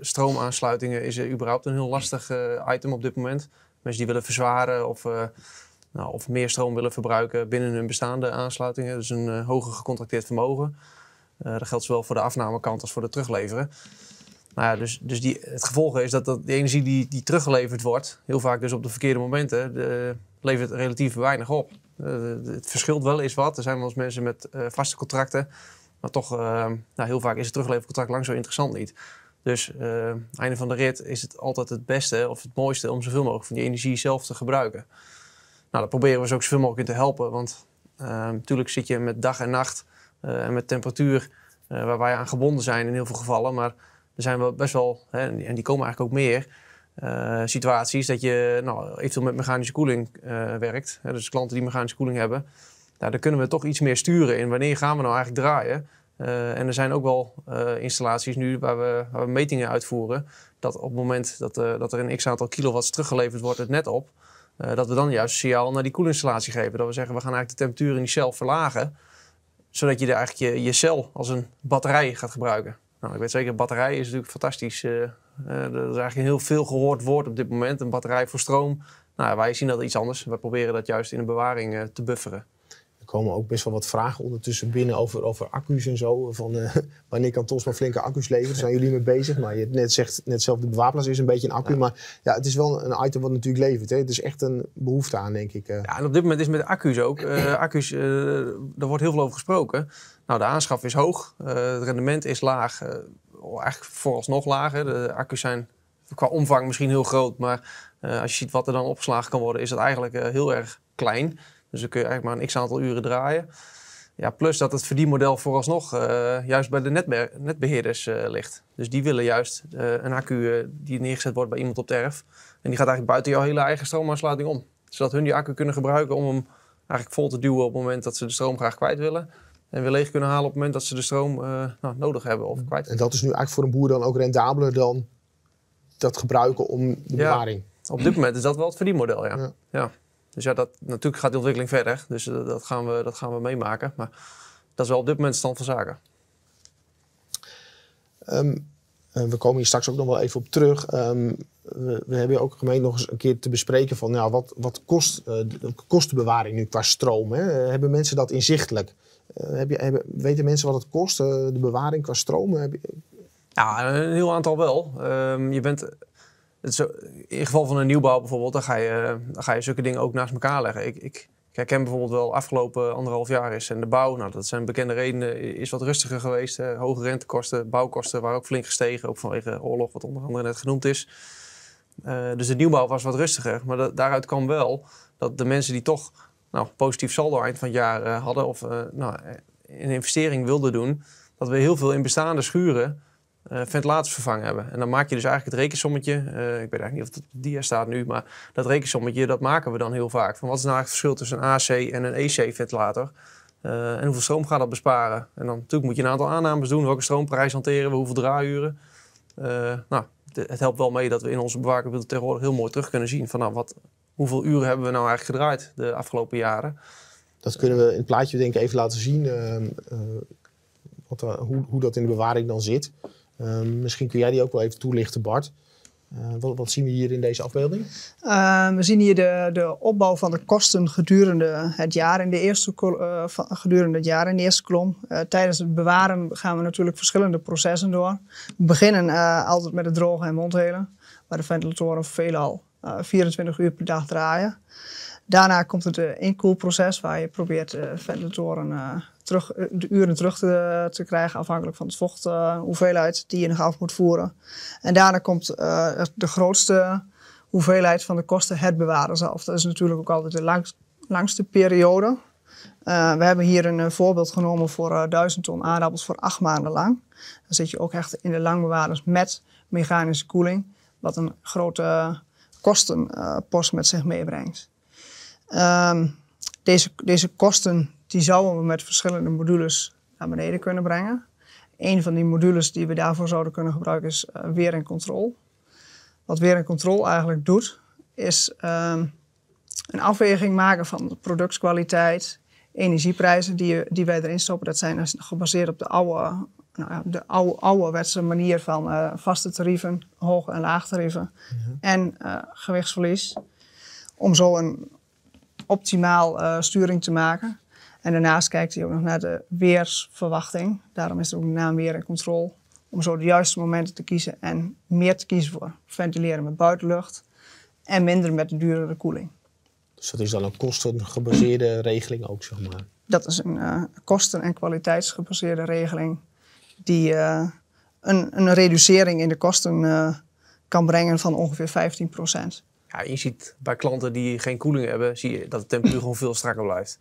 stroomaansluitingen is überhaupt een heel lastig item op dit moment. Mensen die willen verzwaren of... Nou, of meer stroom willen verbruiken binnen hun bestaande aansluitingen. Dus een hoger gecontracteerd vermogen. dat geldt zowel voor de afnamekant als voor de terugleveren. Nou ja, dus, dus die, het gevolg is dat, dat de energie die, die teruggeleverd wordt, heel vaak dus op de verkeerde momenten, de, levert relatief weinig op. Eh, het verschilt wel eens wat. Er zijn wel eens mensen met eh, vaste contracten, maar toch, eh, nou, heel vaak is het teruglevercontract lang zo interessant niet. Dus uh, einde van de rit is het altijd het beste of het mooiste om zoveel mogelijk van die energie zelf te gebruiken. Nou, daar proberen we ze ook zoveel mogelijk in te helpen, want natuurlijk zit je met dag en nacht en met temperatuur waar wij aan gebonden zijn in heel veel gevallen, maar er zijn wel best wel, hè, en die komen eigenlijk ook meer, eh, situaties dat je nou, eventueel met mechanische koeling eh, werkt. Hè, dus klanten die mechanische koeling hebben, nou, daar kunnen we toch iets meer sturen in wanneer gaan we nou eigenlijk draaien. Eh, en er zijn ook wel installaties nu waar we, waar we, metingen uitvoeren. Dat op het moment dat, dat er een x aantal kilowatts teruggeleverd wordt het net op, dat we dan juist signaal naar die koelinstallatie geven. Dat we zeggen we gaan eigenlijk de temperatuur in die cel verlagen, zodat je eigenlijk je, je cel als een batterij gaat gebruiken. Nou, ik weet zeker, batterij is natuurlijk fantastisch. Uh, uh, dat is eigenlijk een heel veel gehoord woord op dit moment. Een batterij voor stroom. Nou, wij zien dat iets anders. Wij proberen dat juist in de bewaring eh, te bufferen. Er komen ook best wel wat vragen ondertussen binnen over, over accu's en zo. Van eh, wanneer kan TOS maar flinke accu's leveren? Daar zijn jullie mee bezig. Maar nou, je net zegt net zelf, de bewapelaars is een beetje een accu. Maar ja, het is wel een item wat natuurlijk levert. Hè? Het is echt een behoefte aan, denk ik. Eh. Ja, en op dit moment is met accu's ook. accu's, daar wordt heel veel over gesproken. Nou, de aanschaf is hoog, eh, het rendement is laag, uh, eigenlijk vooralsnog lager. De accu's zijn qua omvang misschien heel groot, maar eh, als je ziet wat er dan opgeslagen kan worden, is dat eigenlijk heel erg klein. Dus dan kun je eigenlijk maar een x-aantal uren draaien. Ja, plus dat het verdienmodel vooralsnog juist bij de netbeheerders ligt. Dus die willen juist een accu die neergezet wordt bij iemand op het erf. En die gaat eigenlijk buiten jouw hele eigen stroomaansluiting om. Zodat hun die accu kunnen gebruiken om hem eigenlijk vol te duwen op het moment dat ze de stroom graag kwijt willen en weer leeg kunnen halen op het moment dat ze de stroom eh, nou, nodig hebben of mm. kwijt. En dat is nu eigenlijk voor een boer dan ook rendabeler dan dat gebruiken om de bewaring? op dit moment is dat wel het verdienmodel, ja. ja. ja. Dus ja, dat, natuurlijk gaat die ontwikkeling verder, dus eh, dat, gaan we, dat gaan we meemaken. Maar dat is wel op dit moment stand van zaken. Ehm, eh, we komen hier straks ook nog wel even op terug. Ehm, we, we, hebben ook gemeen nog eens een keer te bespreken van nou, wat, wat kost, de, kost bewaring nu qua stroom. Hè? Hebben mensen dat inzichtelijk? Eh, heb je, weten mensen wat het kost? Eh, de bewaring qua stromen? Heb Ja, een heel aantal wel. Um, je bent in geval van een nieuwbouw bijvoorbeeld, dan ga je, dan ga je zulke dingen ook naast elkaar leggen. Ik, ik, ik herken bijvoorbeeld wel afgelopen anderhalf jaar is en de bouw, nou, dat zijn bekende redenen, is wat rustiger geweest. Hoge rentekosten, bouwkosten waren ook flink gestegen, ook vanwege oorlog, wat onder andere net genoemd is. Eh, dus de nieuwbouw was wat rustiger, maar daaruit kwam wel dat de mensen die toch nou, positief saldo eind van het jaar eh, hadden of eh, nou, eh, een investering wilden doen, dat we heel veel in bestaande schuren uh, vervangen hebben. En dan maak je dus eigenlijk het rekensommetje. ik weet eigenlijk niet of het op de dia staat nu, maar dat rekensommetje, dat maken we dan heel vaak. Van wat is nou eigenlijk het verschil tussen een AC en een EC-ventilator? en hoeveel stroom gaat dat besparen? En dan natuurlijk moet je een aantal aannames doen. Welke stroomprijs hanteren we? Hoeveel draaiuren? nou, het helpt wel mee dat we in onze bewaking tegenwoordig heel mooi terug kunnen zien van nou, wat hoeveel uren hebben we nou eigenlijk gedraaid de afgelopen jaren. Dat kunnen we in het plaatje denk even laten zien, ehm, ehm, wat, eh, hoe, hoe, dat in de bewaring dan zit. Ehm, misschien kun jij die ook wel even toelichten, Bart. Eh, wat, wat, zien we hier in deze afbeelding? we zien hier de, de, opbouw van de kosten gedurende het jaar. In de eerste eh, gedurende het jaar in de eerste kolom. tijdens het bewaren gaan we natuurlijk verschillende processen door. We beginnen altijd met het drogen en mondhelen, waar de ventilatoren veelal 24 eh, uur per dag draaien. Daarna komt het eh, inkoelproces waar je probeert de eh, ventilatoren terug, de uren terug te, te, krijgen afhankelijk van de vochthoeveelheid die je nog af moet voeren. En daarna komt de grootste hoeveelheid van de kosten het bewaren zelf. Dat is natuurlijk ook altijd de langste periode. we hebben hier een voorbeeld genomen voor uh, 1000 ton aardappels voor acht maanden lang. Dan zit je ook echt in de langbewaarders met mechanische koeling. Wat een grote kostenpost eh, met zich meebrengt. Ehm, deze, deze kosten die zouden we met verschillende modules naar beneden kunnen brengen. Een van die modules die we daarvoor zouden kunnen gebruiken is eh, weer en control. Wat weer en control eigenlijk doet, is ehm, een afweging maken van de productkwaliteit, energieprijzen die, die wij erin stoppen. Dat zijn dus gebaseerd op de oude nou ja, de oude, ouderwetse manier van eh, vaste tarieven, hoge en laag tarieven en eh, gewichtsverlies. Om zo een optimaal eh, sturing te maken. En daarnaast kijkt hij ook nog naar de weersverwachting. Daarom is er ook de naam weer en controle. Om zo de juiste momenten te kiezen en meer te kiezen voor ventileren met buitenlucht en minder met de duurdere koeling. Dus dat is dan een kostengebaseerde regeling ook, zeg maar? Dat is een kosten- en kwaliteitsgebaseerde regeling die eh, een, een, reducering in de kosten eh, kan brengen van ongeveer 15 Ja, je ziet bij klanten die geen koeling hebben, zie je dat de temperatuur gewoon veel strakker blijft.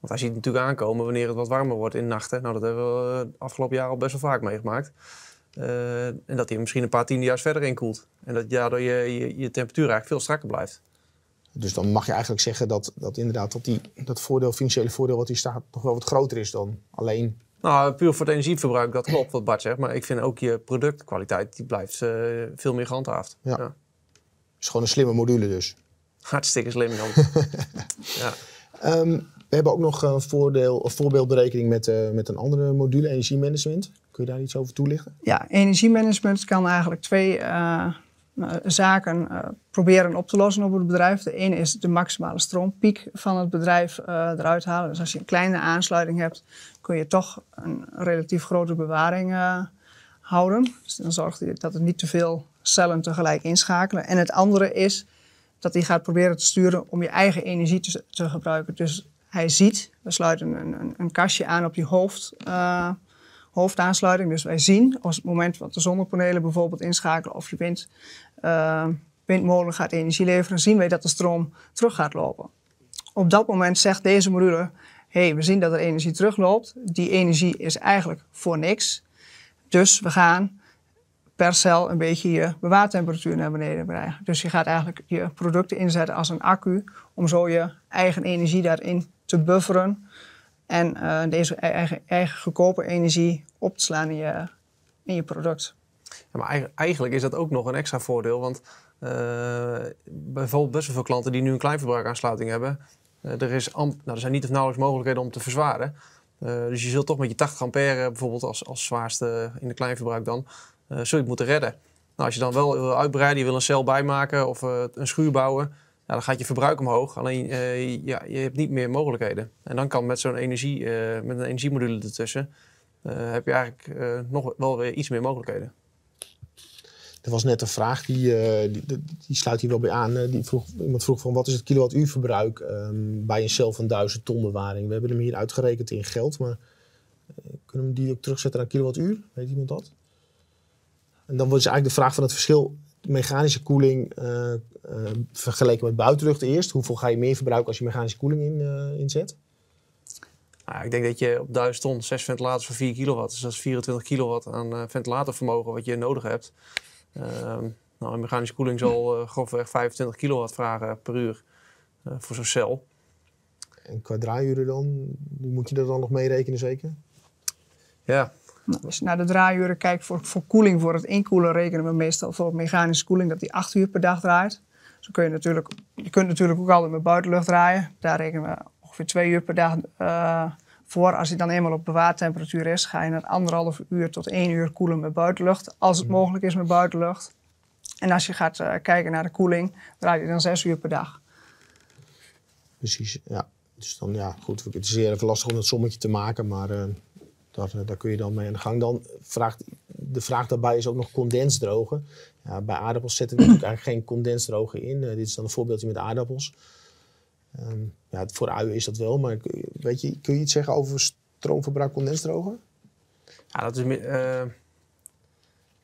Want hij ziet natuurlijk aankomen wanneer het wat warmer wordt in nachten. Nou, dat hebben we eh, afgelopen jaar al best wel vaak meegemaakt. en dat hij misschien een paar jaar verder inkoelt. En dat daardoor je, je, je temperatuur eigenlijk veel strakker blijft. Dus dan mag je eigenlijk zeggen dat, dat inderdaad dat, die, dat voordeel, financiële voordeel wat hier staat nog wel wat groter is dan alleen nou, puur voor het energieverbruik, dat klopt wat Bart zegt. Maar ik vind ook je productkwaliteit, die blijft eh, veel meer gehandhaafd. Ja. is gewoon een slimme module dus. Hartstikke slim, dan. ja. Ehm, we hebben ook nog een, voordeel, een voorbeeldberekening met, eh, met een andere module, energiemanagement. Kun je daar iets over toelichten? Ja, energiemanagement kan eigenlijk twee... Eh, nou, zaken eh, proberen op te lossen op het bedrijf. De ene is de maximale stroompiek van het bedrijf eh, eruit halen. Dus als je een kleine aansluiting hebt, kun je toch een relatief grote bewaring eh, houden. Dus dan zorgt je dat er niet te veel cellen tegelijk inschakelen. En het andere is dat hij gaat proberen te sturen om je eigen energie te, gebruiken. Dus hij ziet, we sluiten een, een, een kastje aan op je hoofd hoofdaansluiting. Dus wij zien als het moment dat de zonnepanelen bijvoorbeeld inschakelen of je wind, eh, windmolen gaat energie leveren, zien wij dat de stroom terug gaat lopen. Op dat moment zegt deze module, hey, we zien dat er energie terugloopt. Die energie is eigenlijk voor niks. Dus we gaan per cel een beetje je bewaartemperatuur naar beneden brengen. Dus je gaat eigenlijk je producten inzetten als een accu om zo je eigen energie daarin te bufferen en eh, deze e-, eigen, eigen goedkope energie op te slaan in je, in je product. Ja, maar eigenlijk is dat ook nog een extra voordeel. Want eh, bijvoorbeeld best wel veel klanten die nu een kleinverbruikaansluiting hebben. Uh, er, is nou, er zijn niet of nauwelijks mogelijkheden om te verzwaren. dus je zult toch met je 80 ampère bijvoorbeeld als, als zwaarste in de kleinverbruik dan... zul je het moeten redden. Nou, als je dan wel wil uitbreiden, je wil een cel bijmaken of een schuur bouwen... Nou, dan gaat je verbruik omhoog, alleen eh, ja, je hebt niet meer mogelijkheden. En dan kan met zo'n energie, eh, met een energiemodule ertussen, eh, heb je eigenlijk nog wel weer iets meer mogelijkheden. Er was net een vraag, die, die, die, sluit hier wel bij aan. Die vroeg, iemand vroeg van wat is het kilowattuurverbruik verbruik ehm, bij een cel van 1000 ton bewaring? We hebben hem hier uitgerekend in geld, maar kunnen we die ook terugzetten naar kilowattuur? Weet iemand dat? En dan was dus eigenlijk de vraag van het verschil mechanische koeling Ehm, vergeleken met buitenlucht eerst? Hoeveel ga je meer verbruiken als je mechanische koeling in, eh, inzet? Nou, ik denk dat je op 1000 ton 6 ventilators van 4 kilowatt, dus dat is 24 kilowatt aan eh, ventilatorvermogen wat je nodig hebt. Ehm, nou, een mechanische koeling zal uh, grofweg 25 kilowatt vragen per uur voor zo'n cel. En qua draaiuren dan? Moet je dat dan nog meerekenen zeker? Ja. Nou, als je naar de draaiuren kijkt voor, voor koeling, voor het inkoelen rekenen we meestal voor mechanische koeling dat die 8 uur per dag draait je natuurlijk, je kunt natuurlijk ook altijd met buitenlucht draaien. Daar rekenen we ongeveer twee uur per dag eh, voor. Als hij dan eenmaal op bewaartemperatuur is, ga je naar anderhalf uur tot één uur koelen met buitenlucht. Als het mm. mogelijk is met buitenlucht. En als je gaat eh, kijken naar de koeling, draai je dan zes uur per dag. Precies, ja. Dus dan, ja, goed, het is heel even lastig om het sommetje te maken, maar... Eh, eh, daar, kun je dan mee aan de gang. Dan vraagt, de vraag daarbij is ook nog condensdrogen. Ja, bij aardappels zetten we natuurlijk eigenlijk geen condensdrogen in. Eh, dit is dan een voorbeeldje met aardappels. Ehm, ja, voor uien is dat wel, maar weet je, kun je iets zeggen over stroomverbruik condensdrogen? Ja, dat is... Uh...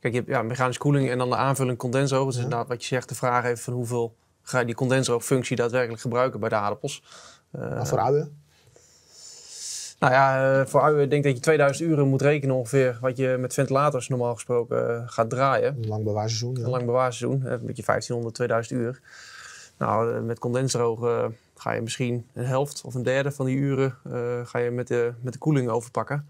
Kijk, je hebt ja, mechanische koeling en dan de aanvulling condensdroger. Dus inderdaad wat je zegt, de vraag even van hoeveel ga je die condensdroogfunctie daadwerkelijk gebruiken bij de aardappels. voor uien? Nou ja, eh, voor Uien denk dat je 2000 uren moet rekenen ongeveer wat je met ventilators normaal gesproken eh, gaat draaien. Een lang bewaarseizoen. Ja. Een lang bewaarseizoen, een beetje 1500, 2000 uur. Nou, eh, met condensdroog ga je misschien een helft of een derde van die uren ga je met, de, met de koeling overpakken.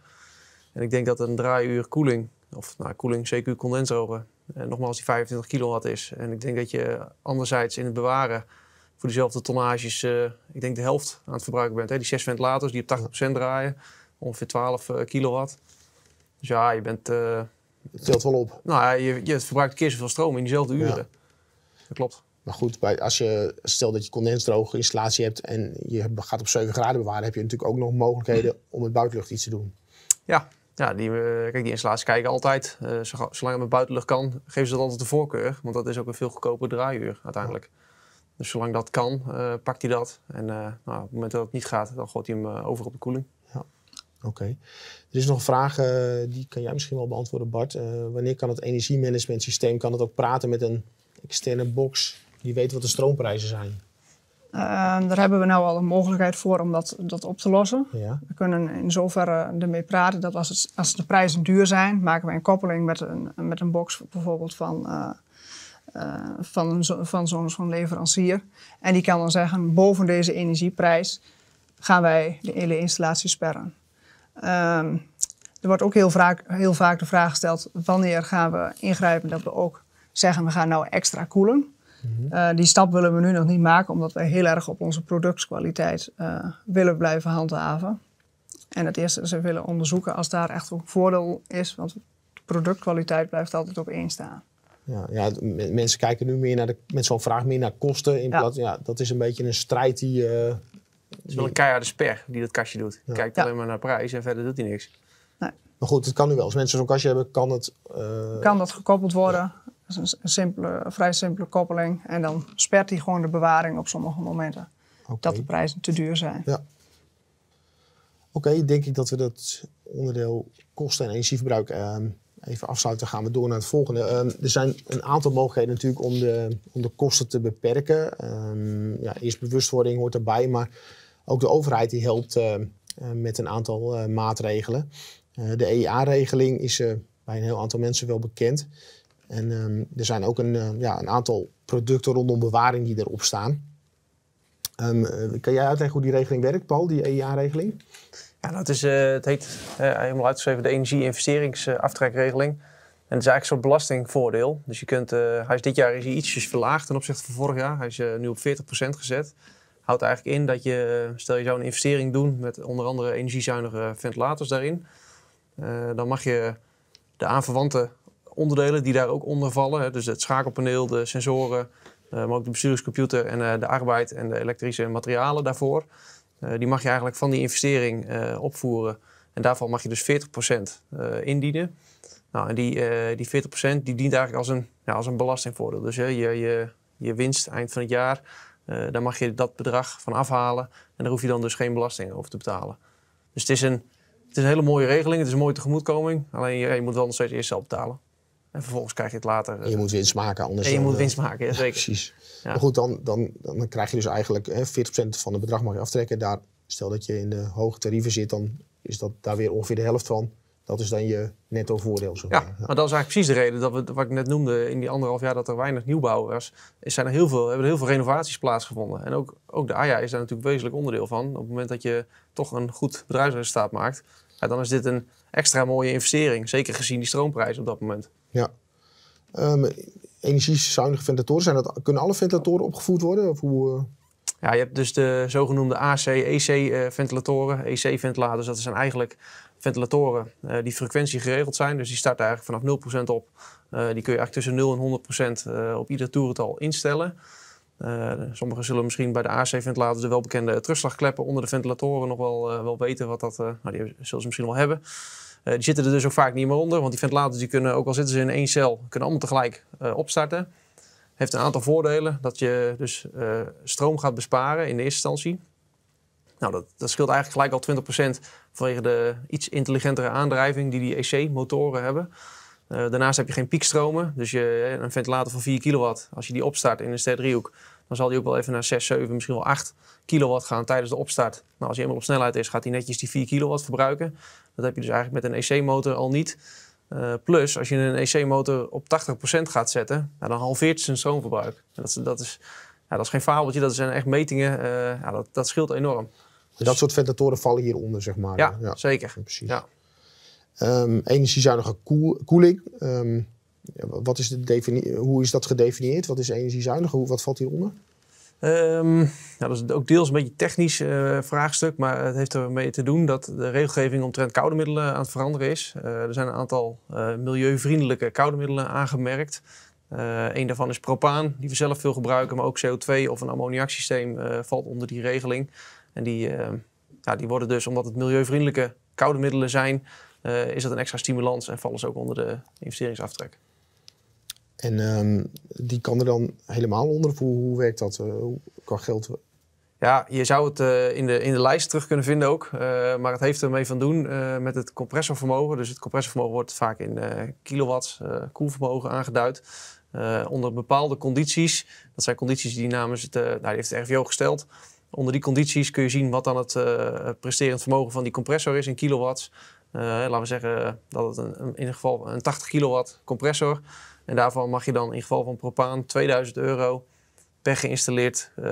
En ik denk dat een draaiuur koeling, of nou, koeling, CQ condensdrogen, nogmaals die 25 kilowatt is. En ik denk dat je anderzijds in het bewaren voor dezelfde tonnages, eh, ik denk de helft aan het verbruiken bent. Hè? Die zes ventilators die op 80% draaien, ongeveer 12 eh, kilowatt. Dus ja, je bent... Eh, het telt wel op. Nou ja, je, je verbruikt een keer zoveel stroom in diezelfde uren. Dat klopt. Maar goed, bij, als je stel dat je condensdroge installatie hebt en je gaat op 7 graden bewaren, heb je natuurlijk ook nog mogelijkheden om met buitenlucht iets te doen. Ja, ja die, kijk, die installaties kijken altijd. zolang het met buitenlucht kan, geven ze dat altijd de voorkeur. Want dat is ook een veel goedkoper draaiuur uiteindelijk. Dus zolang dat kan, eh, pakt hij dat. En eh, nou, op het moment dat het niet gaat, dan gooit hij hem eh, over op de koeling. Ja, oké. Er is nog een vraag, die kan jij misschien wel beantwoorden, Bart. wanneer kan het energiemanagementsysteem kan het ook praten met een externe box die weet wat de stroomprijzen zijn? Ehm, daar hebben we nou al een mogelijkheid voor om dat, dat op te lossen. Ja. We kunnen in zoverre ermee praten dat als, het, als de prijzen duur zijn, maken we een koppeling met een, met een box bijvoorbeeld van eh, van zo'n van zo'n leverancier. En die kan dan zeggen, boven deze energieprijs gaan wij de hele installatie sperren. Ehm, er wordt ook heel vaak, heel vaak de vraag gesteld, wanneer gaan we ingrijpen dat we ook zeggen, we gaan nou extra koelen. Mhm. Eh, die stap willen we nu nog niet maken, omdat we heel erg op onze productkwaliteit eh, willen blijven handhaven. En het eerste is we willen onderzoeken als daar echt ook voordeel is, want productkwaliteit blijft altijd op één staan ja, ja mensen kijken nu meer naar de. Mensen vragen meer naar kosten. In ja. plaats ja, dat is een beetje een strijd die. Uh, het is wel een keiharde sper die dat kastje doet. Ja. Kijkt alleen maar naar prijs en verder doet hij niks. Maar goed, het kan nu wel. Als mensen zo'n kastje hebben, kan het. Eh, kan dat gekoppeld worden? Dat is een, simpele, vrij simpele koppeling. En dan spert hij gewoon de bewaring op sommige momenten. Dat de prijzen te duur zijn. Ja. Oké, denk ik dat we dat onderdeel kosten en energieverbruik. Ehm, even afsluiten, gaan we door naar het volgende. Ehm, er zijn een aantal mogelijkheden natuurlijk om de, om de kosten te beperken. Ehm, ja, eerst bewustwording hoort erbij, maar ook de overheid die helpt eh, eh, met een aantal eh, maatregelen. de EIA-regeling is bij een heel aantal mensen wel bekend. En ehm, er zijn ook een, ja, een aantal producten rondom bewaring die erop staan. kan jij uitleggen hoe die regeling werkt, Paul, die EIA-regeling? Ja, dat is, eh, het heet eh, helemaal uitgeschreven de energie-investeringsaftrekregeling. en het is eigenlijk een soort belastingvoordeel. Dus je kunt, eh, hij is dit jaar is hij ietsjes verlaagd ten opzichte van vorig jaar. Hij is nu op 40% gezet. Houdt eigenlijk in dat je, stel je zou een investering doen met onder andere energiezuinige ventilators daarin. dan mag je de aanverwante onderdelen die daar ook onder vallen, hè, dus het schakelpaneel, de sensoren, maar ook de bestuurscomputer en de arbeid en de elektrische materialen daarvoor. Eh, die mag je eigenlijk van die investering eh, opvoeren. En daarvan mag je dus 40% eh, indienen. Nou, en die, die 40% die dient eigenlijk als een, ja, als een belastingvoordeel. Dus je, je, je winst eind van het jaar, daar mag je dat bedrag van afhalen. En daar hoef je dan dus geen belasting over te betalen. Dus het is een, het is een hele mooie regeling, het is een mooie tegemoetkoming. Alleen je, je moet wel nog steeds eerst zelf betalen. En vervolgens krijg je het later. En je eh, moet winst maken, anders. En je moet eh, winst maken, zeker. precies. Maar goed, dan, dan, dan krijg je dus eigenlijk hè, 40% van het bedrag mag je aftrekken. Daar, stel dat je in de hoge tarieven zit, dan is dat daar weer ongeveer de helft van. Dat is dan je netto voordeel. ja, maar dat is eigenlijk precies de reden dat we, wat ik net noemde, in die anderhalf jaar dat er weinig nieuwbouw was, is zijn er heel veel, hebben er heel veel renovaties plaatsgevonden. En ook, ook de AJA is daar natuurlijk wezenlijk onderdeel van. Op het moment dat je toch een goed bedrijfsresultaat maakt, ja, dan is dit een extra mooie investering. Zeker gezien die stroomprijs op dat moment. Ja. Ehm, energiezuinige ventilatoren, zijn dat, kunnen alle ventilatoren opgevoerd worden? Of hoe, eh? Ja, je hebt dus de zogenoemde AC, EC-ventilatoren. Eh, EC-ventilators, dat zijn eigenlijk ventilatoren eh, die frequentie geregeld zijn. Dus die starten eigenlijk vanaf 0% op. die kun je eigenlijk tussen 0 en 100% uh, op ieder toerental instellen. sommigen zullen misschien bij de AC-ventilators de welbekende terugslagkleppen onder de ventilatoren nog wel, wel weten wat dat... nou, die zullen ze misschien wel hebben. Eh, die zitten er dus ook vaak niet meer onder, want die ventilators die kunnen, ook al zitten ze in één cel, kunnen allemaal tegelijk uh, opstarten. Heeft een aantal voordelen, dat je dus eh, stroom gaat besparen in de eerste instantie. Nou, dat, dat scheelt eigenlijk gelijk al 20% vanwege de iets intelligentere aandrijving die die EC-motoren hebben. daarnaast heb je geen piekstromen, dus je, een ventilator van 4 kilowatt, als je die opstart in een ster-driehoek, dan zal die ook wel even naar 6, 7, misschien wel 8 kilowatt gaan tijdens de opstart. Nou, als je eenmaal op snelheid is, gaat hij netjes die 4 kilowatt verbruiken. Dat heb je dus eigenlijk met een EC-motor al niet. Eh, plus, als je een EC-motor op 80% gaat zetten, nou, dan halveert zijn stroomverbruik. En dat, dat, is, ja, dat is geen fabeltje, dat zijn echt metingen. Eh, ja, dat, dat scheelt enorm. Dus... Dat soort ventilatoren vallen hieronder, zeg maar. Ja, zeker. precies. Ja. Ehm, energiezuinige koeling. Ehm, wat is de hoe is dat gedefinieerd? Wat is energiezuinig? wat valt hieronder? Um, dat is ook deels een beetje technisch eh, vraagstuk, maar het heeft ermee te doen dat de regelgeving omtrent koude middelen aan het veranderen is. Eh, er zijn een aantal eh, milieuvriendelijke koude middelen aangemerkt. een daarvan is propaan, die we zelf veel gebruiken, maar ook CO2 of een ammoniaksysteem valt onder die regeling. En die, ja, die worden dus, omdat het milieuvriendelijke koude middelen zijn, is dat een extra stimulans en vallen ze ook onder de investeringsaftrek. En ehm, die kan er dan helemaal onder. Hoe, hoe werkt dat eh, Hoe qua geld? Ja, je zou het eh, in, de, in de lijst terug kunnen vinden ook. Eh, maar het heeft ermee van doen met het compressorvermogen. Dus het compressorvermogen wordt vaak in kilowatts, koelvermogen aangeduid. onder bepaalde condities, dat zijn condities die namens het, nou, die heeft de RVO gesteld. Onder die condities kun je zien wat dan het presterend vermogen van die compressor is in kilowatts. laten we zeggen dat het een, in ieder geval een 80 kilowatt compressor en daarvan mag je dan in geval van propaan 2000 euro per geïnstalleerd uh,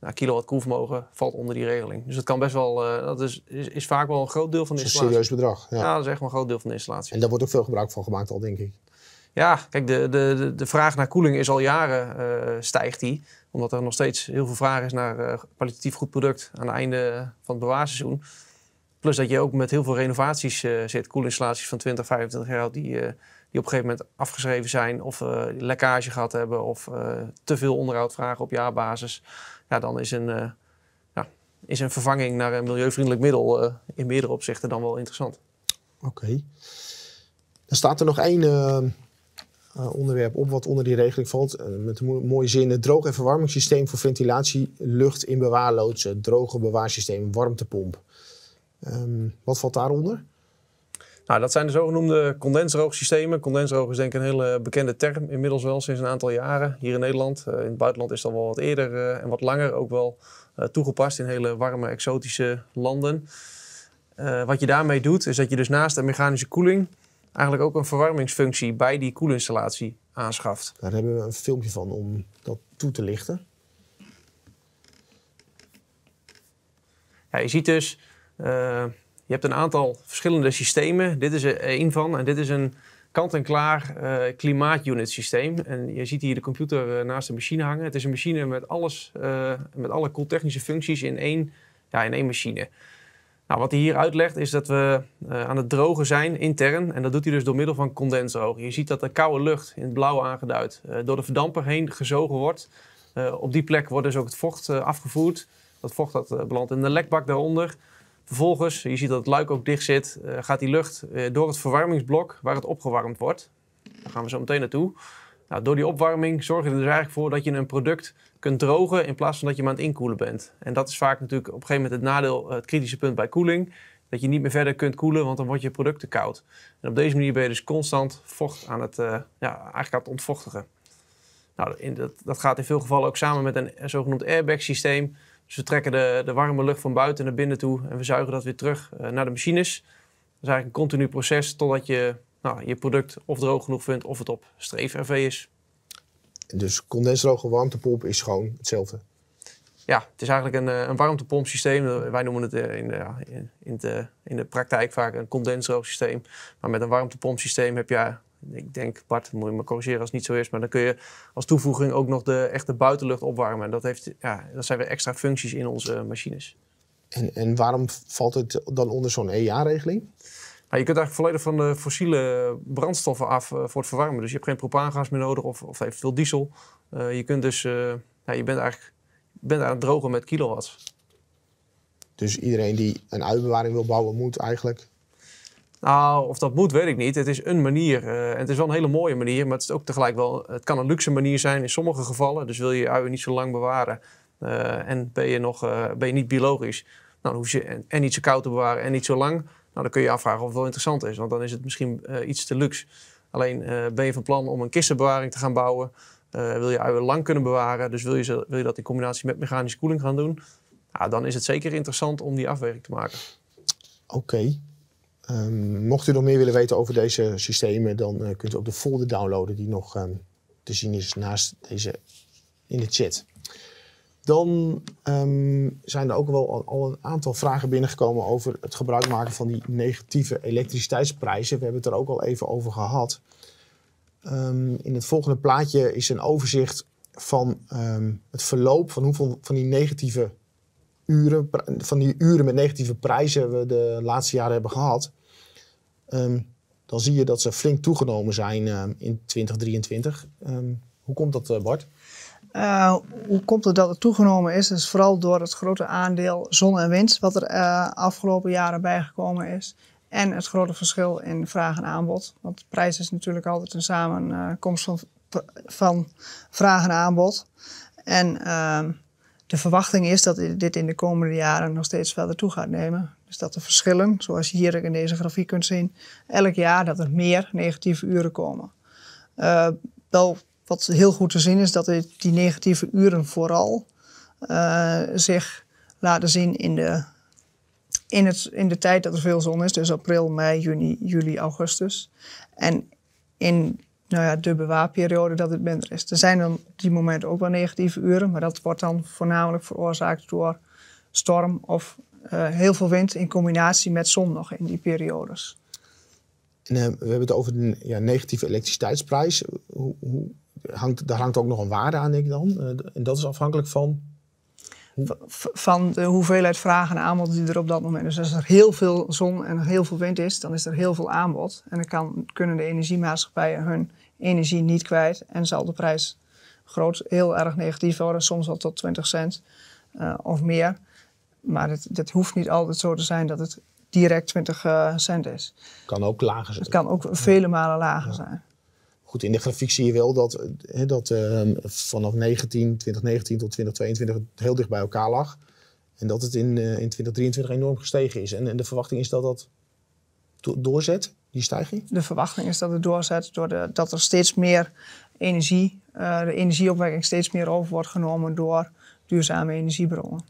nou, kilowatt koelvermogen valt onder die regeling. Dus dat kan best wel, eh, dat is, is, is, vaak wel een groot deel van de installatie. een serieus bedrag. Ja. ja. dat is echt wel een groot deel van de installatie. En daar wordt ook veel gebruik van gemaakt al, denk ik. Ja, kijk, de, de, de vraag naar koeling is al jaren eh, stijgt die. Omdat er nog steeds heel veel vraag is naar kwalitatief goed product aan het einde van het bewaarseizoen. Plus dat je ook met heel veel renovaties zit, koelinstallaties van 20, 25 jaar die die op een gegeven moment afgeschreven zijn of eh, lekkage gehad hebben of eh, te veel onderhoud vragen op jaarbasis. Ja, dan is een, eh, ja, is een vervanging naar een milieuvriendelijk middel in meerdere opzichten dan wel interessant. Oké. Dan staat er nog één onderwerp op wat onder die regeling valt. met een mooie zin. Het droog- en verwarmingssysteem voor ventilatie, lucht in bewaarloodsen. Droge bewaarsysteem, warmtepomp. Ehm, wat valt daaronder? Nou, dat zijn de zogenoemde condensroogsystemen. Condensroog is denk ik een hele bekende term inmiddels wel sinds een aantal jaren hier in Nederland. Eh, in het buitenland is dat wel wat eerder eh, en wat langer ook wel eh, toegepast in hele warme exotische landen. wat je daarmee doet is dat je dus naast de mechanische koeling eigenlijk ook een verwarmingsfunctie bij die koelinstallatie aanschaft. Daar hebben we een filmpje van om dat toe te lichten. Ja, je ziet dus je hebt een aantal verschillende systemen. Dit is een één van en dit is een kant-en-klaar uh, eh, klimaatunit systeem. En je ziet hier de computer eh, naast de machine hangen. Het is een machine met, alles, uh, met alle koeltechnische functies in één, ja, in één machine. Nou, wat hij hier uitlegt is dat we aan het drogen zijn intern. En dat doet hij dus door middel van condensdrogen. Je ziet dat de koude lucht in het blauw aangeduid door de verdamper heen gezogen wordt. op die plek wordt dus ook het vocht afgevoerd. Dat vocht dat belandt in de lekbak daaronder. Vervolgens, je ziet dat het luik ook dicht zit, eh, gaat die lucht eh, door het verwarmingsblok waar het opgewarmd wordt. Daar gaan we zo meteen naartoe. Nou, door die opwarming zorg je er dus eigenlijk voor dat je een product kunt drogen in plaats van dat je maar aan het inkoelen bent. En dat is vaak natuurlijk op een gegeven moment het nadeel, eh, het kritische punt bij koeling. Dat je niet meer verder kunt koelen, want dan wordt je product te koud. En op deze manier ben je dus constant vocht aan het, ja, eigenlijk aan het ontvochtigen. Nou, in dat, dat gaat in veel gevallen ook samen met een zogenoemd airbag systeem. Dus we trekken de, de warme lucht van buiten naar binnen toe en we zuigen dat weer terug eh, naar de machines. Dat is eigenlijk een continu proces totdat je nou, je product of droog genoeg vindt of het op streef-RV is. Dus condensdroge warmtepomp is gewoon hetzelfde? Ja, het is eigenlijk een, eh, een warmtepompsysteem. Eh, wij noemen het in de, in, de, in de praktijk vaak een condensdroog systeem. Maar met een warmtepompsysteem heb je ik denk, Bart, moet je me corrigeren als het niet zo is, maar dan kun je als toevoeging ook nog de echte buitenlucht opwarmen. Dat, heeft, ja, dat zijn weer extra functies in onze eh, machines. En, en waarom valt het dan onder zo'n EA-regeling? Nou, je kunt eigenlijk volledig van de fossiele brandstoffen af eh, voor het verwarmen. Dus je hebt geen propaangas meer nodig of, of eventueel diesel. Eh, je, kunt dus, ja, je bent eigenlijk bent aan het drogen met kilowatts. Dus iedereen die een uitbewaring wil bouwen, moet eigenlijk nou, of dat moet, weet ik niet. Het is een manier. Eh, en het is wel een hele mooie manier, maar het is ook tegelijk wel... Het kan een luxe manier zijn in sommige gevallen. Dus wil je je uien niet zo lang bewaren eh, en ben je, nog, eh, ben je niet biologisch... Nou, dan hoef je en, en, niet zo koud te bewaren en niet zo lang. Nou, dan kun je je afvragen of het wel interessant is. Want dan is het misschien iets te luxe. Alleen ben je van plan om een kistenbewaring te gaan bouwen... wil je uien lang kunnen bewaren, dus wil je, wil je dat in combinatie met mechanische koeling gaan doen... Nou, dan is het zeker interessant om die afwerking te maken. Oké, Ehm, mocht u nog meer willen weten over deze systemen, dan eh, kunt u ook de folder downloaden die nog ehm, te zien is naast deze in de chat. Dan ehm, zijn er ook wel al, al, een aantal vragen binnengekomen over het gebruik maken van die negatieve elektriciteitsprijzen. We hebben het er ook al even over gehad. in het volgende plaatje is een overzicht van het verloop van hoeveel van die negatieve uren, van die uren met negatieve prijzen we de laatste jaren hebben gehad, ehm, dan zie je dat ze flink toegenomen zijn ehm, in 2023. Ehm, hoe komt dat, eh, Bart? Eh, hoe komt het dat het toegenomen is? Dat is vooral door het grote aandeel zon en wind, wat er uh, afgelopen jaren bijgekomen is. En het grote verschil in vraag en aanbod. Want de prijs is natuurlijk altijd een samenkomst van, van vraag en aanbod. En de verwachting is dat dit in de komende jaren nog steeds verder toe gaat nemen. Dus dat de verschillen, zoals je hier in deze grafiek kunt zien, elk jaar dat er meer negatieve uren komen. Eh, wel, wat heel goed te zien is dat die negatieve uren vooral eh, zich laten zien in de, in, het, in de tijd dat er veel zon is. Dus april, mei, juni, juli, augustus. En in nou ja, de bewaarperiode dat het minder is. Er zijn dan op die momenten ook wel negatieve uren, maar dat wordt dan voornamelijk veroorzaakt door storm of eh, heel veel wind in combinatie met zon nog in die periodes. En, eh, we hebben het over de ja, negatieve elektriciteitsprijs. Hoe, hoe, hangt, daar hangt ook nog een waarde aan, ik dan. Eh, en dat is afhankelijk van? Van de hoeveelheid vraag en aanbod die er op dat moment is. Dus als er heel veel zon en heel veel wind is, dan is er heel veel aanbod. En dan kan, kunnen de energiemaatschappijen hun energie niet kwijt en zal de prijs groot, heel erg negatief worden, soms wel tot 20 cent eh, of meer. Maar het, het hoeft niet altijd zo te zijn dat het direct 20 eh, cent is. Kan ook lager zijn. Het kan ook vele malen lager zijn. Goed, in de grafiek zie je wel dat, dat ehm, vanaf 19, 2019 tot 2022 het heel dicht bij elkaar lag. En dat het in, eh, in 2023 enorm gestegen is. En, en de verwachting is dat dat doorzet? die stijging? De verwachting is dat het doorzet door de, dat er steeds meer energie, eh, de energieopwekking steeds meer over wordt genomen door duurzame energiebronnen.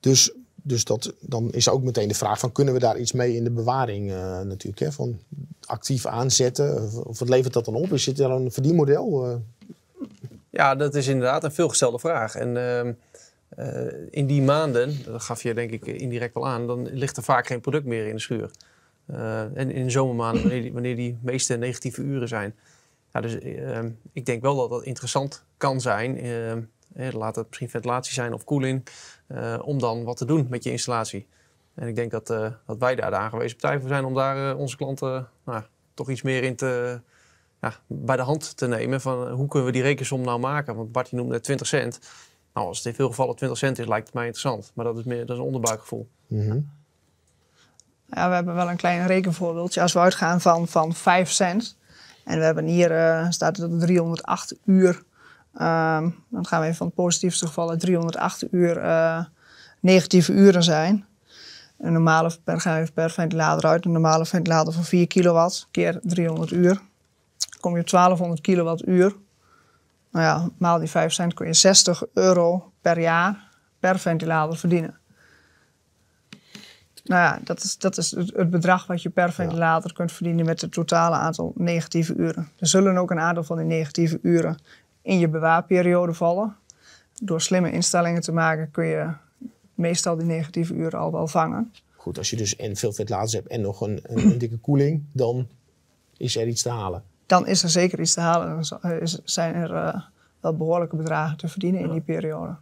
Dus, dus dat, dan is ook meteen de vraag van kunnen we daar iets mee in de bewaring eh, natuurlijk? Hè? Van actief aanzetten, of, wat levert dat dan op? Is dit dan een verdienmodel? Eh? Ja, dat is inderdaad een veelgestelde vraag. En ehm, in die maanden, dat gaf je denk ik indirect al aan, dan ligt er vaak geen product meer in de schuur. Eh, en in de zomermaanden, wanneer die, meeste negatieve uren zijn. dus ehm, ik denk wel dat dat interessant kan zijn. Ehm, laat het misschien ventilatie zijn of koeling. Eh, om dan wat te doen met je installatie. En ik denk dat, eh, dat wij daar de aangewezen partij voor zijn om daar onze klanten nou, toch iets meer in te, bij de hand te nemen. Van hoe kunnen we die rekensom nou maken? Want Bartje noemde 20 cent. Nou, als het in veel gevallen 20 cent is, lijkt het mij interessant. Maar dat is meer dat is een onderbuikgevoel. Mm ja, we hebben wel een klein rekenvoorbeeldje. Als we uitgaan van, van 5 cent en we hebben hier, eh, staat het 308 uur, ehm, dan gaan we even van het positiefste geval 308 uur eh, negatieve uren zijn. Een normale, per, gaan we per ventilator uit, een normale ventilator van 4 kilowatt keer 300 uur. Dan kom je op 1200 kilowattuur. Nou ja, maal die 5 cent kun je 60 euro per jaar per ventilator verdienen. Nou ja, dat is, dat is het bedrag wat je per ventilator ja. kunt verdienen met het totale aantal negatieve uren. Er zullen ook een aantal van die negatieve uren in je bewaarperiode vallen. Door slimme instellingen te maken kun je meestal die negatieve uren al wel vangen. Goed, als je dus en veel ventilators hebt en nog een, een, dikke koeling, dan is er iets te halen. Dan is er zeker iets te halen. Dan eh, zijn er eh, wel behoorlijke bedragen te verdienen in die periode.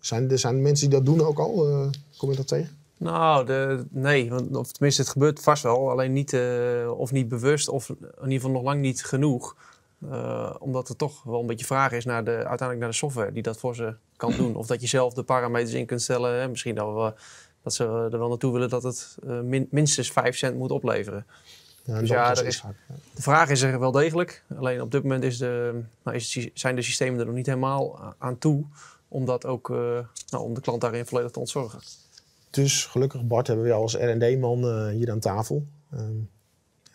Zijn er zijn mensen die dat doen ook al? Uh, kom je dat tegen? Nou, de, nee. Want, of tenminste, het gebeurt vast wel. Alleen niet, eh, of niet bewust, of in ieder geval nog lang niet genoeg. Eh, omdat er toch wel een beetje vraag is naar de, uiteindelijk naar de software die dat voor ze kan doen. Of dat je zelf de parameters in kunt stellen. Hè? Misschien dat, dat ze er wel naartoe willen dat het eh, minstens 5 cent moet opleveren. Ja, dus ja, is, dus de vraag is er wel degelijk. Alleen op dit moment is de, nou is, zijn de systemen er nog niet helemaal aan toe. Om, dat ook, nou, om de klant daarin volledig te ontzorgen. Dus gelukkig, Bart, hebben we jou als RD-man eh, hier aan tafel. Ehm,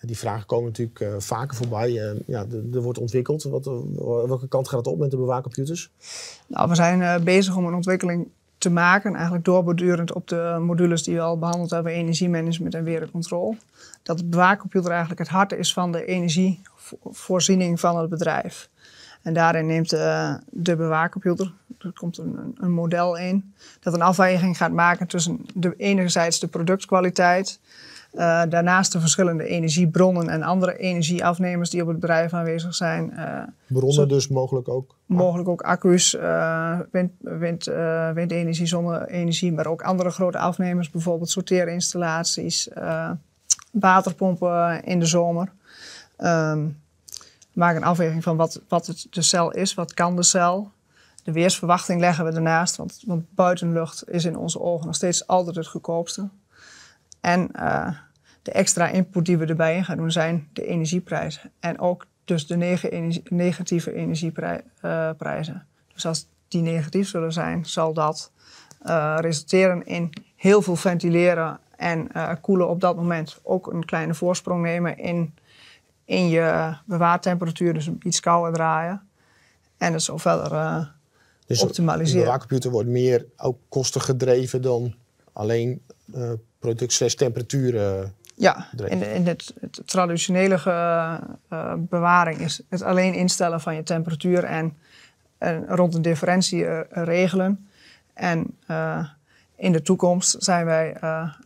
die vragen komen natuurlijk eh, vaker voorbij. Ehm, ja, er wordt ontwikkeld. Wat, eh, welke kant gaat het op met de bewaarcomputers? Nou, we zijn bezig om een ontwikkeling te maken, eigenlijk doorbordurend op de modules die we al behandeld hebben, energiemanagement en weercontrole. Dat de bewaarcomputer eigenlijk het hart is van de energievoorziening van het bedrijf. En daarin neemt eh, de, de bewaarcomputer, er komt een, een, model in, dat een afweging gaat maken tussen de, enerzijds de productkwaliteit, eh, daarnaast de verschillende energiebronnen en andere energieafnemers die op het bedrijf aanwezig zijn. Eh, Bronnen dus mogelijk ook? Mogelijk ook accu's, uh, wind, wind, windenergie, zonne-energie, maar ook andere grote afnemers, bijvoorbeeld sorteerinstallaties, waterpompen in de zomer. Um, maak een afweging van wat, wat de cel is, wat kan de cel. De weersverwachting leggen we ernaast, want, want buitenlucht is in onze ogen nog steeds altijd het goedkoopste. En eh, de extra input die we erbij in gaan doen zijn de energieprijzen En ook dus de negatieve energieprijzen. Eh, dus als die negatief zullen zijn, zal dat eh, resulteren in heel veel ventileren en koelen op dat moment. Ook een kleine voorsprong nemen in in je bewaartemperatuur, dus iets kouder draaien. En het zo verder eh, dus optimaliseren. De bewaarcomputer wordt meer ook kosten gedreven dan alleen uh, eh, product temperatuur Ja, in, in het, traditionele eh, bewaring is het alleen instellen van je temperatuur en, en rond een differentie regelen. En in de toekomst zijn wij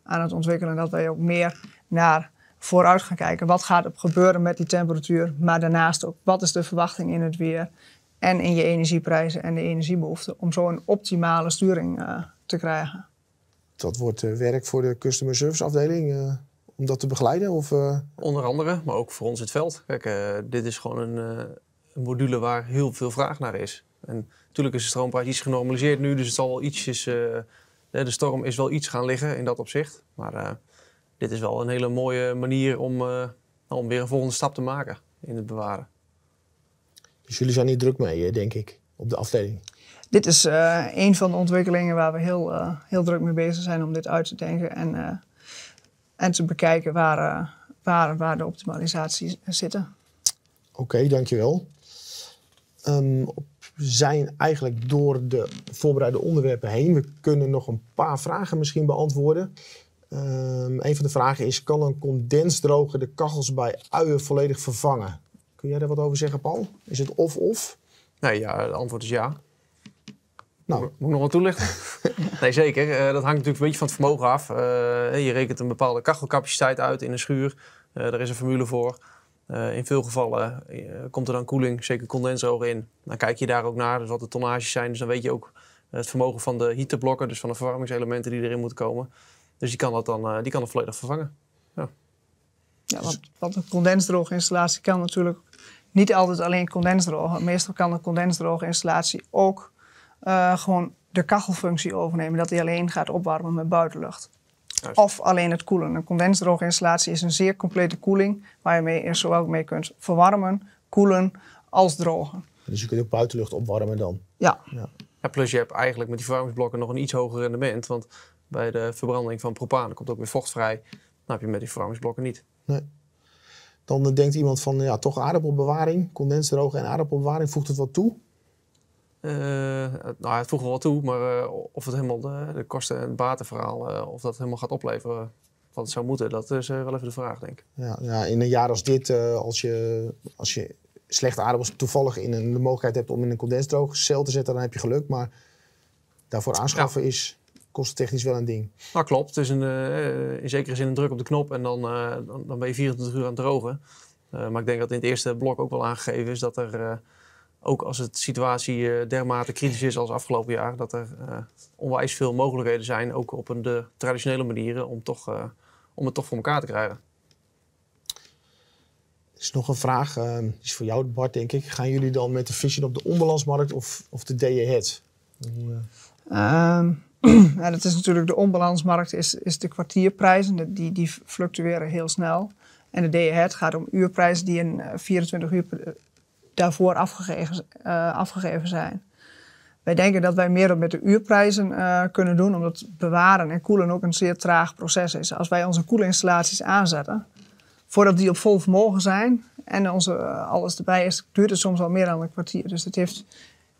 aan het ontwikkelen dat wij ook meer naar vooruit gaan kijken. Wat gaat er gebeuren met die temperatuur? Maar daarnaast ook, wat is de verwachting in het weer? En in je energieprijzen en de energiebehoeften. Om zo een optimale sturing eh, te krijgen. Dat wordt eh, werk voor de customer service afdeling. Eh, om dat te begeleiden? Of, Onder andere, maar ook voor ons het veld. Kijk, dit is gewoon een, module waar heel veel vraag naar is. En natuurlijk is de stroomprijs iets genormaliseerd nu, dus het zal wel ietsjes. de storm is wel iets gaan liggen in dat opzicht. Maar dit is wel een hele mooie manier om, eh, om weer een volgende stap te maken in het bewaren. Dus jullie zijn niet druk mee, eh, denk ik, op de afdeling? Dit is eh, een van de ontwikkelingen waar we heel, heel druk mee bezig zijn om dit uit te denken en, en te bekijken waar, waar, waar de optimalisaties zitten. Oké, okay, dankjewel. Ehm, we zijn eigenlijk door de voorbereide onderwerpen heen. We kunnen nog een paar vragen misschien beantwoorden. Ehm, een van de vragen is: kan een condensdroger de kachels bij uien volledig vervangen? Kun jij daar wat over zeggen, Paul? Is het of-of? Nee, ja, het antwoord is ja. Nou. Moet ik nog wat toelichten? nee, zeker. Eh, dat hangt natuurlijk een beetje van het vermogen af. Eh, je rekent een bepaalde kachelcapaciteit uit in een schuur. Uh, eh, daar is een formule voor. in veel gevallen komt er dan koeling, zeker condensdroger in. Dan kijk je daar ook naar, dus wat de tonnages zijn. Dus dan weet je ook het vermogen van de heaterblokken, dus van de verwarmingselementen die erin moeten komen. Dus die kan dat dan eh, die kan dat volledig vervangen. Ja. Ja, want, een condensdroge installatie kan natuurlijk niet altijd alleen condensdrogen. Meestal kan een installatie ook eh, gewoon de kachelfunctie overnemen. Dat hij alleen gaat opwarmen met buitenlucht. Of alleen het koelen. Een condensdroge installatie is een zeer complete koeling. Waar je mee, zowel mee kunt verwarmen, koelen als drogen. Dus je kunt ook buitenlucht opwarmen dan? Ja. ja. ja plus je hebt eigenlijk met die verwarmingsblokken nog een iets hoger rendement. Want bij de verbranding van propaan komt ook weer vocht vrij. Dan heb je met die verwarmingsblokken niet. Nee. Dan eh, denkt iemand van ja, toch aardappelbewaring, condensdroog en aardappelbewaring, voegt het wat toe? Uh, nou, het voegt wel wat toe, maar eh, of het helemaal de, de kosten- en batenverhaal, uh, of dat helemaal gaat opleveren wat het zou moeten, dat is wel even de vraag, denk ik. Ja, ja in een jaar als dit, als, je, als je slechte aardappels toevallig in een, de mogelijkheid hebt om in een condensdroogcel te zetten, dan heb je geluk. Maar daarvoor aanschaffen is technisch wel een ding. Dat klopt. Het is een, eh, in zekere zin een druk op de knop en dan, eh, dan, ben je 24 uur aan het drogen. Eh, maar ik denk dat in het eerste blok ook wel aangegeven is dat er, ook als de situatie dermate kritisch is als afgelopen jaar, dat er onwijs veel mogelijkheden zijn, ook op een, de traditionele manieren, om, toch, om het toch voor elkaar te krijgen. Er is nog een vraag, die is voor jou Bart denk ik. Gaan jullie dan met de vision op de onbalansmarkt of, of de day ahead? E dat is natuurlijk de onbalansmarkt, is, is de kwartierprijzen. Die, die fluctueren heel snel. En de DEH, gaat om uurprijzen die in 24 eh, uur eh, daarvoor afgegeven, eh, afgegeven zijn. Wij denken dat wij meer met de uurprijzen kunnen doen, omdat bewaren en koelen ook een zeer traag proces is. Als wij onze koelinstallaties aanzetten, voordat die op vol vermogen zijn en onze, alles erbij is, duurt het soms al meer dan een kwartier. Dus het heeft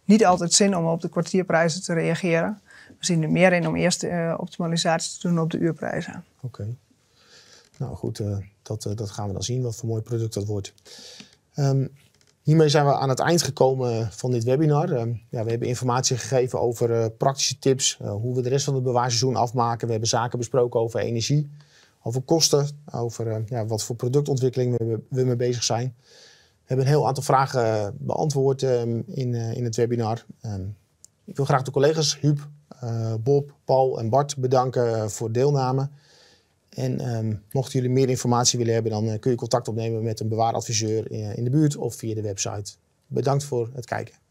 niet altijd zin om op de kwartierprijzen te reageren zien er meer in om eerst eh, optimalisatie te doen op de uurprijzen. Oké. Nou goed, eh, dat, eh, dat gaan we dan zien wat voor mooi product dat wordt. Ehm, hiermee zijn we aan het eind gekomen van dit webinar. Ehm, ja, we hebben informatie gegeven over praktische tips, hoe we de rest van het bewaarseizoen afmaken. We hebben zaken besproken over energie, over kosten, over ja, wat voor productontwikkeling we, we mee bezig zijn. We hebben een heel aantal vragen beantwoord ehm, in, in het webinar. ik wil graag de collega's Huub, eh, Bob, Paul en Bart bedanken eh, voor deelname. En ehm, mochten jullie meer informatie willen hebben, dan eh, kun je contact opnemen met een bewaaradviseur in de buurt of via de website. Bedankt voor het kijken.